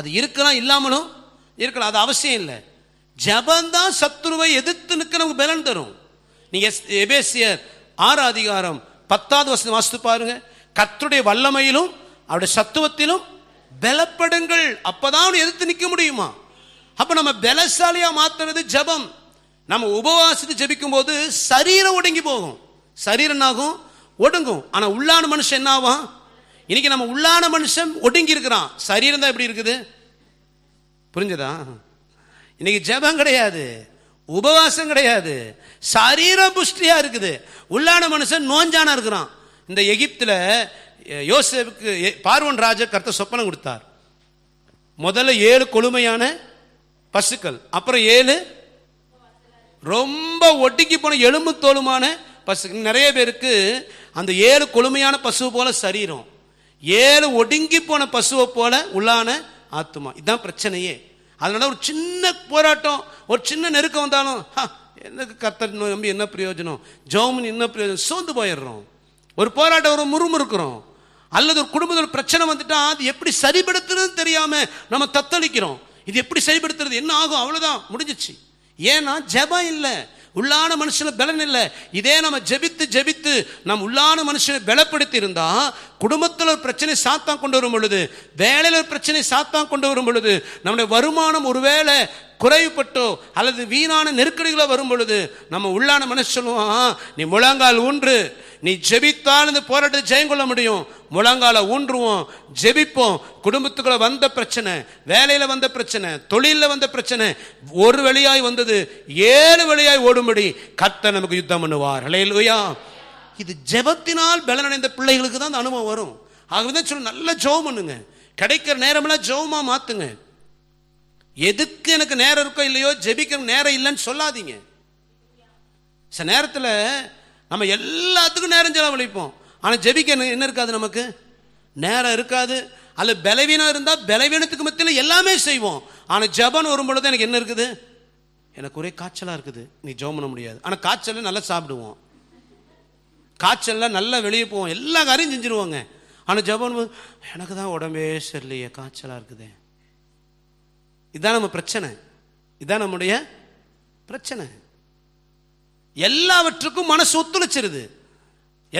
அது இருக்கலாம் இல்லாமலும் இருக்கலாம் அது அவசியம் இல்லை ஜபந்தான் சத்ருவை எதிர்த்து நிற்க பலன் தரும் நீங்க எபேசியர் ஆறு அதிகாரம் பத்தாவது வசதி வாசித்து பாருங்க கத்துடைய வல்லமையிலும் அவருடைய சத்துவத்திலும் பலப்படுங்கள் அப்பதான் எதிர்த்து நிற்க முடியுமா அப்ப நம்ம பலசாலியா மாத்துறது ஜபம் நம்ம உபவாசித்து ஜபிக்கும் போது சரீரம் ஒடுங்கி போகும் சரீரம் ஆகும் ஒடுங்கும் ஆனா உள்ளான மனுஷன் என்ன ஆகும் இன்னைக்கு நம்ம உள்ளான மனுஷன் ஒடுங்கி இருக்கிறான் சரீரம் தான் எப்படி இருக்குது புரிஞ்சதா இன்னைக்கு ஜபம் கிடையாது உபவாசம் கிடையாது சரீர புஷ்டியா இருக்குது உள்ளான மனுஷன் நோஞ்சானா இருக்கிறான் இந்த எகிப்தில் யோசேப்புக்கு பார்வன் ராஜா கருத்த சொப்பனம் கொடுத்தார் முதல்ல ஏழு கொழுமையான பசுக்கள் அப்புறம் ஏழு ரொம்ப ஒட்டிக்கு போன எலும்பு தோலுமான பசு நிறைய பேருக்கு அந்த ஏழு கொழுமையான பசு போல சரீரம் ஏழு ஒடுங்கி போன பசுவை போல உள்ளான ஆத்துமா இதுதான் பிரச்சனையே அதனால ஒரு சின்ன போராட்டம் ஒரு சின்ன நெருக்கம் வந்தாலும் எனக்கு கத்தர் நம்பி என்ன பிரயோஜனம் ஜவுமின் என்ன பிரயோஜனம் சோர்ந்து போயிடுறோம் ஒரு போராட்டம் ஒரு முறுமுறுக்கிறோம் அல்லது ஒரு குடும்பத்தில் பிரச்சனை வந்துட்டா அது எப்படி சரிபடுத்துறதுன்னு தெரியாமல் நம்ம தத்தளிக்கிறோம் இது எப்படி சரிபடுத்துறது என்ன ஆகும் அவ்வளோதான் முடிஞ்சிச்சு ஏன்னா ஜபம் இல்லை உள்ளான மனுஷனுக்கு பலன் இல்லை இதே நம்ம ஜெபித்து ஜெபித்து நம் உள்ளான மனுஷனை பலப்படுத்தி இருந்தா குடும்பத்தில் ஒரு பிரச்சனை சாத்தான் கொண்டு வரும் பொழுது வேலையில் ஒரு பிரச்சனை சாத்தான் கொண்டு வரும் பொழுது நம்முடைய வருமானம் ஒருவேளை குறைவுபட்டோ அல்லது வீணான நெருக்கடிகளோ வரும் பொழுது நம்ம உள்ளான மனுஷனும் நீ முழங்கால் ஊன்று நீ ஜெபித்தால் இந்த போராட்டத்தை ஜெயம் கொள்ள முடியும் முழங்கால ஊன்றுவோம் ஜெபிப்போம் குடும்பத்துக்குள்ள வந்த பிரச்சனை வேலையில் வந்த பிரச்சனை தொழிலில் வந்த பிரச்சனை ஒரு வழியாய் வந்தது ஏழு வழியாய் ஓடும்படி கத்த நமக்கு யுத்தம் பண்ணுவார் இல்லையா இது ஜெபத்தினால் பலனடைந்த பிள்ளைகளுக்கு தான் அந்த அனுபவம் வரும் ஆகவே சொல்லு நல்லா ஜோம் பண்ணுங்க கிடைக்கிற நேரமெல்லாம் ஜோமா மாற்றுங்க எதுக்கு எனக்கு நேரம் இருக்கோ இல்லையோ ஜெபிக்கிற நேரம் இல்லைன்னு சொல்லாதீங்க சில நேரத்தில் நம்ம எல்லாத்துக்கும் நேரம் செலவழிப்போம் ஆனால் ஜெபிக்க என்ன இருக்காது நமக்கு நேரம் இருக்காது அல்ல பலவீனம் இருந்தால் பலவீனத்துக்கு மத்தியில் எல்லாமே செய்வோம் ஆனால் ஜபன் வரும் பொழுது எனக்கு என்ன இருக்குது எனக்கு ஒரே காய்ச்சலாக இருக்குது நீ ஜோம் பண்ண முடியாது ஆனால் காய்ச்சலில் நல்லா சாப்பிடுவோம் காய்ச்சலில் நல்லா வெளியே போவோம் எல்லா காரியம் செஞ்சுருவாங்க ஆனால் ஜபன் எனக்கு தான் உடம்பே சரியில்லையே காய்ச்சலாக இருக்குது இதுதான் நம்ம பிரச்சனை இதுதான் நம்முடைய பிரச்சனை எல்லாவற்றுக்கும் மனசு ஒத்துழைச்சிருது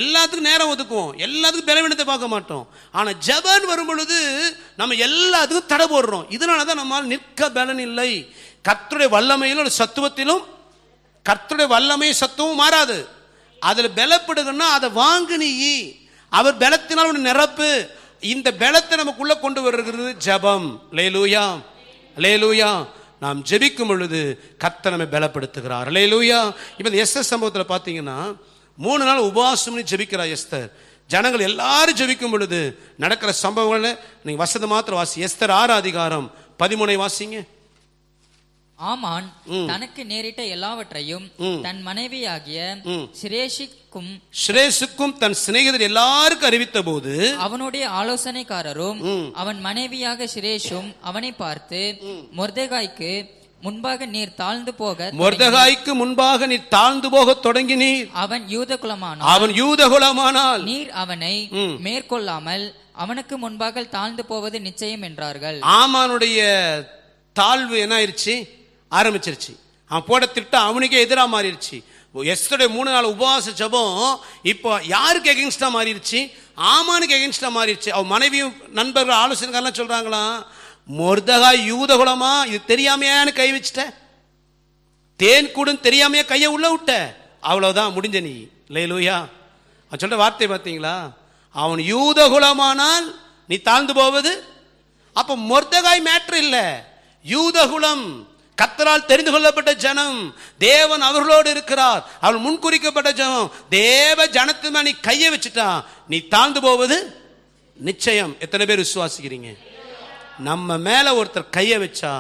எல்லாத்துக்கும் நேரம் ஒதுக்குவோம் எல்லாத்துக்கும் பலவீனத்தை பார்க்க மாட்டோம் ஆனால் ஜபன் வரும் பொழுது நம்ம எல்லாத்துக்கும் தடை போடுறோம் இதனால தான் நம்மால் நிற்க பலன் இல்லை கர்த்தருடைய வல்லமையிலும் சத்துவத்திலும் கர்த்தருடைய வல்லமையும் சத்துவம் மாறாது அதில் பலப்படுதுன்னா அதை வாங்கு நீ அவர் பலத்தினால் ஒரு நிரப்பு இந்த பலத்தை நமக்குள்ளே கொண்டு வருகிறது ஜபம் லேலூயா லேலூயா நாம் ஜெபிக்கும் பொழுது கத்தனமை பலப்படுத்துகிறார் லேலூயா இப்போ எஸ்எஸ் சம்பவத்தில் பார்த்தீங்கன்னா மூணு நாள் உபவாசம் ஜெபிக்கிறா எஸ்தர் ஜனங்கள் எல்லாரும் ஜெபிக்கும் பொழுது நடக்கிற சம்பவங்களில் நீ வசதி மாத்திரம் வாசி எஸ்தர் ஆறு அதிகாரம் பதிமூணை வாசிங்க ஆமான் தனக்கு நேரிட்ட எல்லாவற்றையும் தன் மனைவியாகிய சிரேஷிக்கும் சிரேஷுக்கும் தன் சிநேகிதர் எல்லாருக்கும் அறிவித்த போது அவனுடைய ஆலோசனைக்காரரும் அவன் மனைவியாக சிரேஷும் அவனை பார்த்து மொர்தேகாய்க்கு முன்பாக நீர் தாழ்ந்து போக மொர்தகாய்க்கு முன்பாக நீர் தாழ்ந்து போக நீர் அவன் யூத குலமான அவன் யூத குலமானால் நீர் அவனை மேற்கொள்ளாமல் அவனுக்கு முன்பாக தாழ்ந்து போவது நிச்சயம் என்றார்கள் ஆமானுடைய தாழ்வு என்ன ஆயிருச்சு ஆரம்பிச்சிருச்சு அவன் போட திட்டம் அவனுக்கே எதிராக மாறிடுச்சு எஸ்டர்டே மூணு நாள் உபவாச ஜபம் இப்போ யாருக்கு எகென்ஸ்டா மாறிடுச்சு ஆமானுக்கு எகென்ஸ்டா மாறிடுச்சு அவன் மனைவியும் நண்பர்கள் ஆலோசனைக்காரலாம் சொல்றாங்களா மொர்தகா யூத குலமா இது தெரியாமையான்னு கை வச்சுட்ட தேன் கூடும் தெரியாமையா கையை உள்ள விட்ட அவ்வளவுதான் முடிஞ்ச நீ இல்லை லூயா அவன் சொல்ற வார்த்தை பார்த்தீங்களா அவன் யூத குலமானால் நீ தாழ்ந்து போவது அப்ப மொர்தகாய் மேட்ரு இல்லை யூத குலம் கத்தரால் தெரிந்து கொள்ளப்பட்ட ஜனம் தேவன் அவர்களோடு இருக்கிறார் அவள் முன்குறிக்கப்பட்ட ஜனம் தேவ ஜனத்து நீ கையை வச்சுட்டான் நீ தாழ்ந்து போவது நிச்சயம் எத்தனை பேர் விசுவாசிக்கிறீங்க நம்ம மேலே ஒருத்தர் கையை வச்சா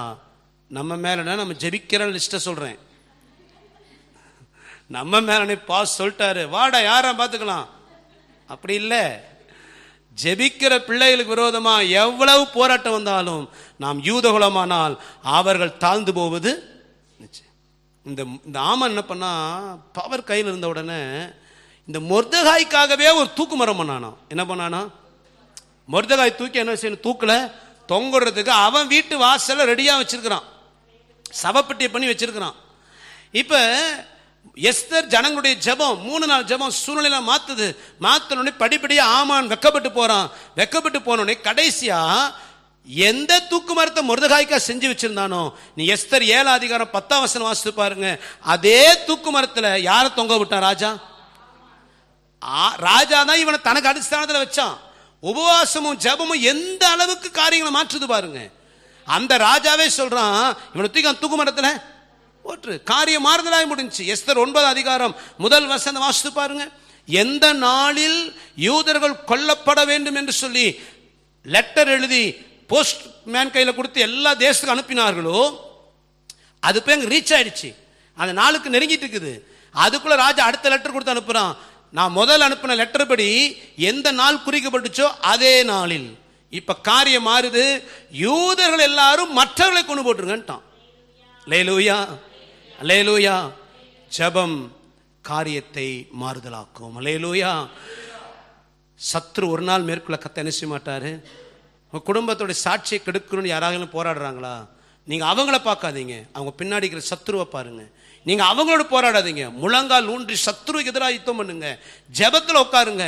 நம்ம மேல நம்ம ஜெபிக்கிறோம் லிஸ்ட்டை சொல்கிறேன் நம்ம மேலே பாஸ் சொல்லிட்டாரு வாடா யாரை பார்த்துக்கலாம் அப்படி இல்லை ஜெபிக்கிற பிள்ளைகளுக்கு விரோதமாக எவ்வளவு போராட்டம் வந்தாலும் நாம் யூதகுலமானால் அவர்கள் தாழ்ந்து போவது இந்த இந்த ஆமன் என்ன பண்ணா பவர் கையில் இருந்த உடனே இந்த மொர்தகாய்க்காகவே ஒரு தூக்கு மரம் பண்ணானா என்ன பண்ணானா மொர்தகாய் தூக்கி என்ன செய்யணும் தூக்கல தொங்குறதுக்கு அவன் வீட்டு வாசலை ரெடியாக வச்சிருக்கிறான் சவப்பட்டியை பண்ணி வச்சிருக்கிறான் இப்போ எஸ்தர் ஜனங்களுடைய ஜபம் மூணு நாள் ஜபம் சூழ்நிலையெல்லாம் மாற்றுது மாற்றினோடனே படிப்படியாக ஆமான் வெக்கப்பட்டு போகிறான் வெக்கப்பட்டு போனோடனே கடைசியாக எந்த தூக்கு மரத்தை முருதகாய்க்கா செஞ்சு வச்சிருந்தானோ நீ எஸ்தர் ஏழு அதிகாரம் பத்தாம் வசனம் வாசித்து பாருங்க அதே தூக்கு மரத்தில் யாரை தொங்க விட்டான் ராஜா ராஜா தான் இவனை தனக்கு அடிஸ்தானத்தில் வச்சான் உபவாசமும் ஜபமும் எந்த அளவுக்கு காரியங்களை மாற்றுது பாருங்க அந்த ராஜாவே சொல்றான் இவனை தூக்கி தூக்கு மரத்தில் போற்று காரியம் மாறுதலாக முடிஞ்சு எஸ்தர் ஒன்பது அதிகாரம் முதல் வசந்த வாசித்து பாருங்க எந்த நாளில் யூதர்கள் கொல்லப்பட வேண்டும் என்று சொல்லி லெட்டர் எழுதி போஸ்ட் மேன் கையில் கொடுத்து எல்லா தேசத்துக்கு அனுப்பினார்களோ அது போய் அங்கே ரீச் ஆயிடுச்சு அந்த நாளுக்கு நெருங்கிட்டு இருக்குது அதுக்குள்ள ராஜா அடுத்த லெட்டர் கொடுத்து அனுப்புகிறான் நான் முதல் அனுப்பின லெட்டர் படி எந்த நாள் குறிக்கப்பட்டுச்சோ அதே நாளில் இப்போ காரியம் மாறுது யூதர்கள் எல்லாரும் மற்றவர்களை கொண்டு போட்டுருங்கன்ட்டான் ஜபம் காரியத்தை மாறுதலாக்கும் லேலூயா சத்ரு ஒரு நாள் மேற்கொள்ள கத்த என்ன செய்ய மாட்டாரு குடும்பத்தோட சாட்சியை கெடுக்கணும்னு யாராவது போராடுறாங்களா நீங்கள் அவங்கள பார்க்காதீங்க அவங்க பின்னாடி இருக்கிற சத்ருவை பாருங்கள் நீங்கள் அவங்களோட போராடாதீங்க முழங்கால் ஊன்றி சத்ரு எதிராக யுத்தம் பண்ணுங்க ஜபத்தில் உட்காருங்க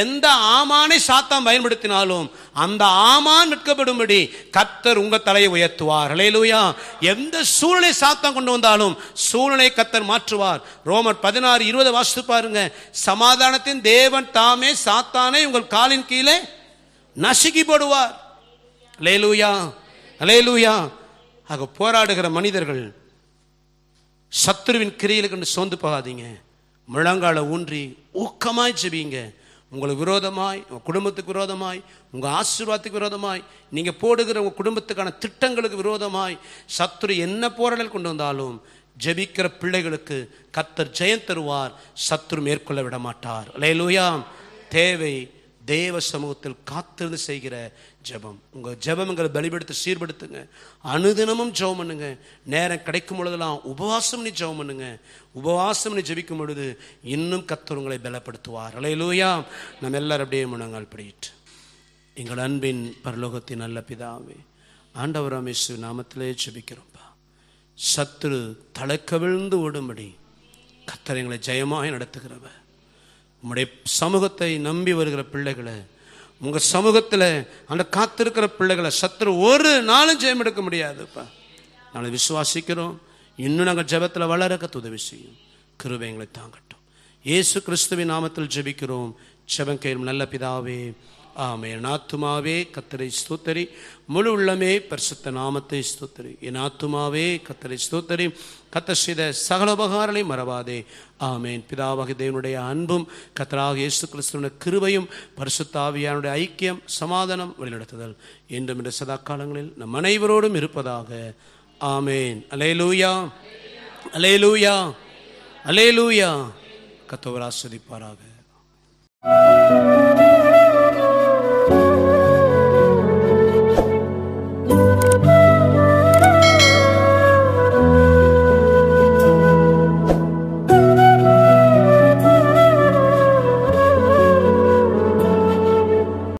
எந்த ஆமானை சாத்தான் பயன்படுத்தினாலும் அந்த ஆமான் நிற்கப்படும்படி கத்தர் உங்கள் தலையை உயர்த்துவார் அலையலூயா எந்த சூழலை சாத்தான் கொண்டு வந்தாலும் சூழலை கத்தர் மாற்றுவார் ரோமர் பதினாறு இருபது வாசித்து பாருங்க சமாதானத்தின் தேவன் தாமே சாத்தானே உங்கள் காலின் கீழே நசுக்கி போடுவார் லேலூயா அலேலூயா ஆக போராடுகிற மனிதர்கள் சத்ருவின் கிரியைகளை கண்டு சோர்ந்து போகாதீங்க முழங்கால ஊன்றி ஊக்கமாய் ஜெபிங்க உங்களுக்கு விரோதமாய் உங்கள் குடும்பத்துக்கு விரோதமாய் உங்கள் ஆசீர்வாதத்துக்கு விரோதமாய் நீங்கள் போடுகிற உங்கள் குடும்பத்துக்கான திட்டங்களுக்கு விரோதமாய் சத்துரு என்ன போராடல் கொண்டு வந்தாலும் ஜெபிக்கிற பிள்ளைகளுக்கு கத்தர் ஜெயம் தருவார் சத்ரு மேற்கொள்ள விட மாட்டார் லேலூயாம் தேவை தேவ சமூகத்தில் காத்திருந்து செய்கிற ஜபம் உங்கள் ஜபம்ங்களை பலிபடுத்தி சீர்படுத்துங்க அனுதினமும் ஜபம் பண்ணுங்க நேரம் கிடைக்கும் பொழுதெல்லாம் உபவாசம் நீ ஜபம் பண்ணுங்க உபவாசம் நீ ஜபிக்கும் பொழுது இன்னும் கத்தர் உங்களை பலப்படுத்துவார் அலையிலூயா நம்ம எல்லாரும் அப்படியே முழங்கால் படிட்டு எங்கள் அன்பின் பரலோகத்தின் நல்ல பிதாவே ஆண்டவர் ரமேஷு நாமத்திலே ஜபிக்கிறோம்ப்பா சத்துரு தலை கவிழ்ந்து ஓடும்படி கத்தர் எங்களை ஜெயமாக நடத்துகிறவர் உங்களுடைய சமூகத்தை நம்பி வருகிற பிள்ளைகளை உங்கள் சமூகத்தில் அந்த காத்திருக்கிற பிள்ளைகளை சத்துரு ஒரு நாளும் ஜெயம் எடுக்க முடியாதுப்பா நாங்கள் விசுவாசிக்கிறோம் இன்னும் நாங்கள் ஜபத்தில் வளரக்க உதவி செய்யும் கிருபை எங்களை தாங்கட்டும் இயேசு கிறிஸ்துவின் நாமத்தில் ஜெபிக்கிறோம் ஜபம் கேளும் நல்ல பிதாவே ஆமே என் ஆத்துமாவே கத்தரை ஸ்தோத்தரி முழு உள்ளமே பரிசுத்த நாமத்தை ஸ்தோத்தரி என் ஆத்துமாவே கத்தரை ஸ்தோத்தரி கத்த செய்த சகல உபகாரணை மறவாதே ஆமேன் பிதாவாக தேவனுடைய அன்பும் கத்தராக இயேசு கிறிஸ்துவனுடைய கிருபையும் பரிசுத்தாவியானுடைய ஐக்கியம் சமாதானம் வழிநடத்துதல் என்றும் இந்த சதா காலங்களில் நம் அனைவரோடும் இருப்பதாக ஆமேன் அலேலூயா அலேலூயா அலேலூயா கத்தவர் ஆஸ்வதிப்பாராக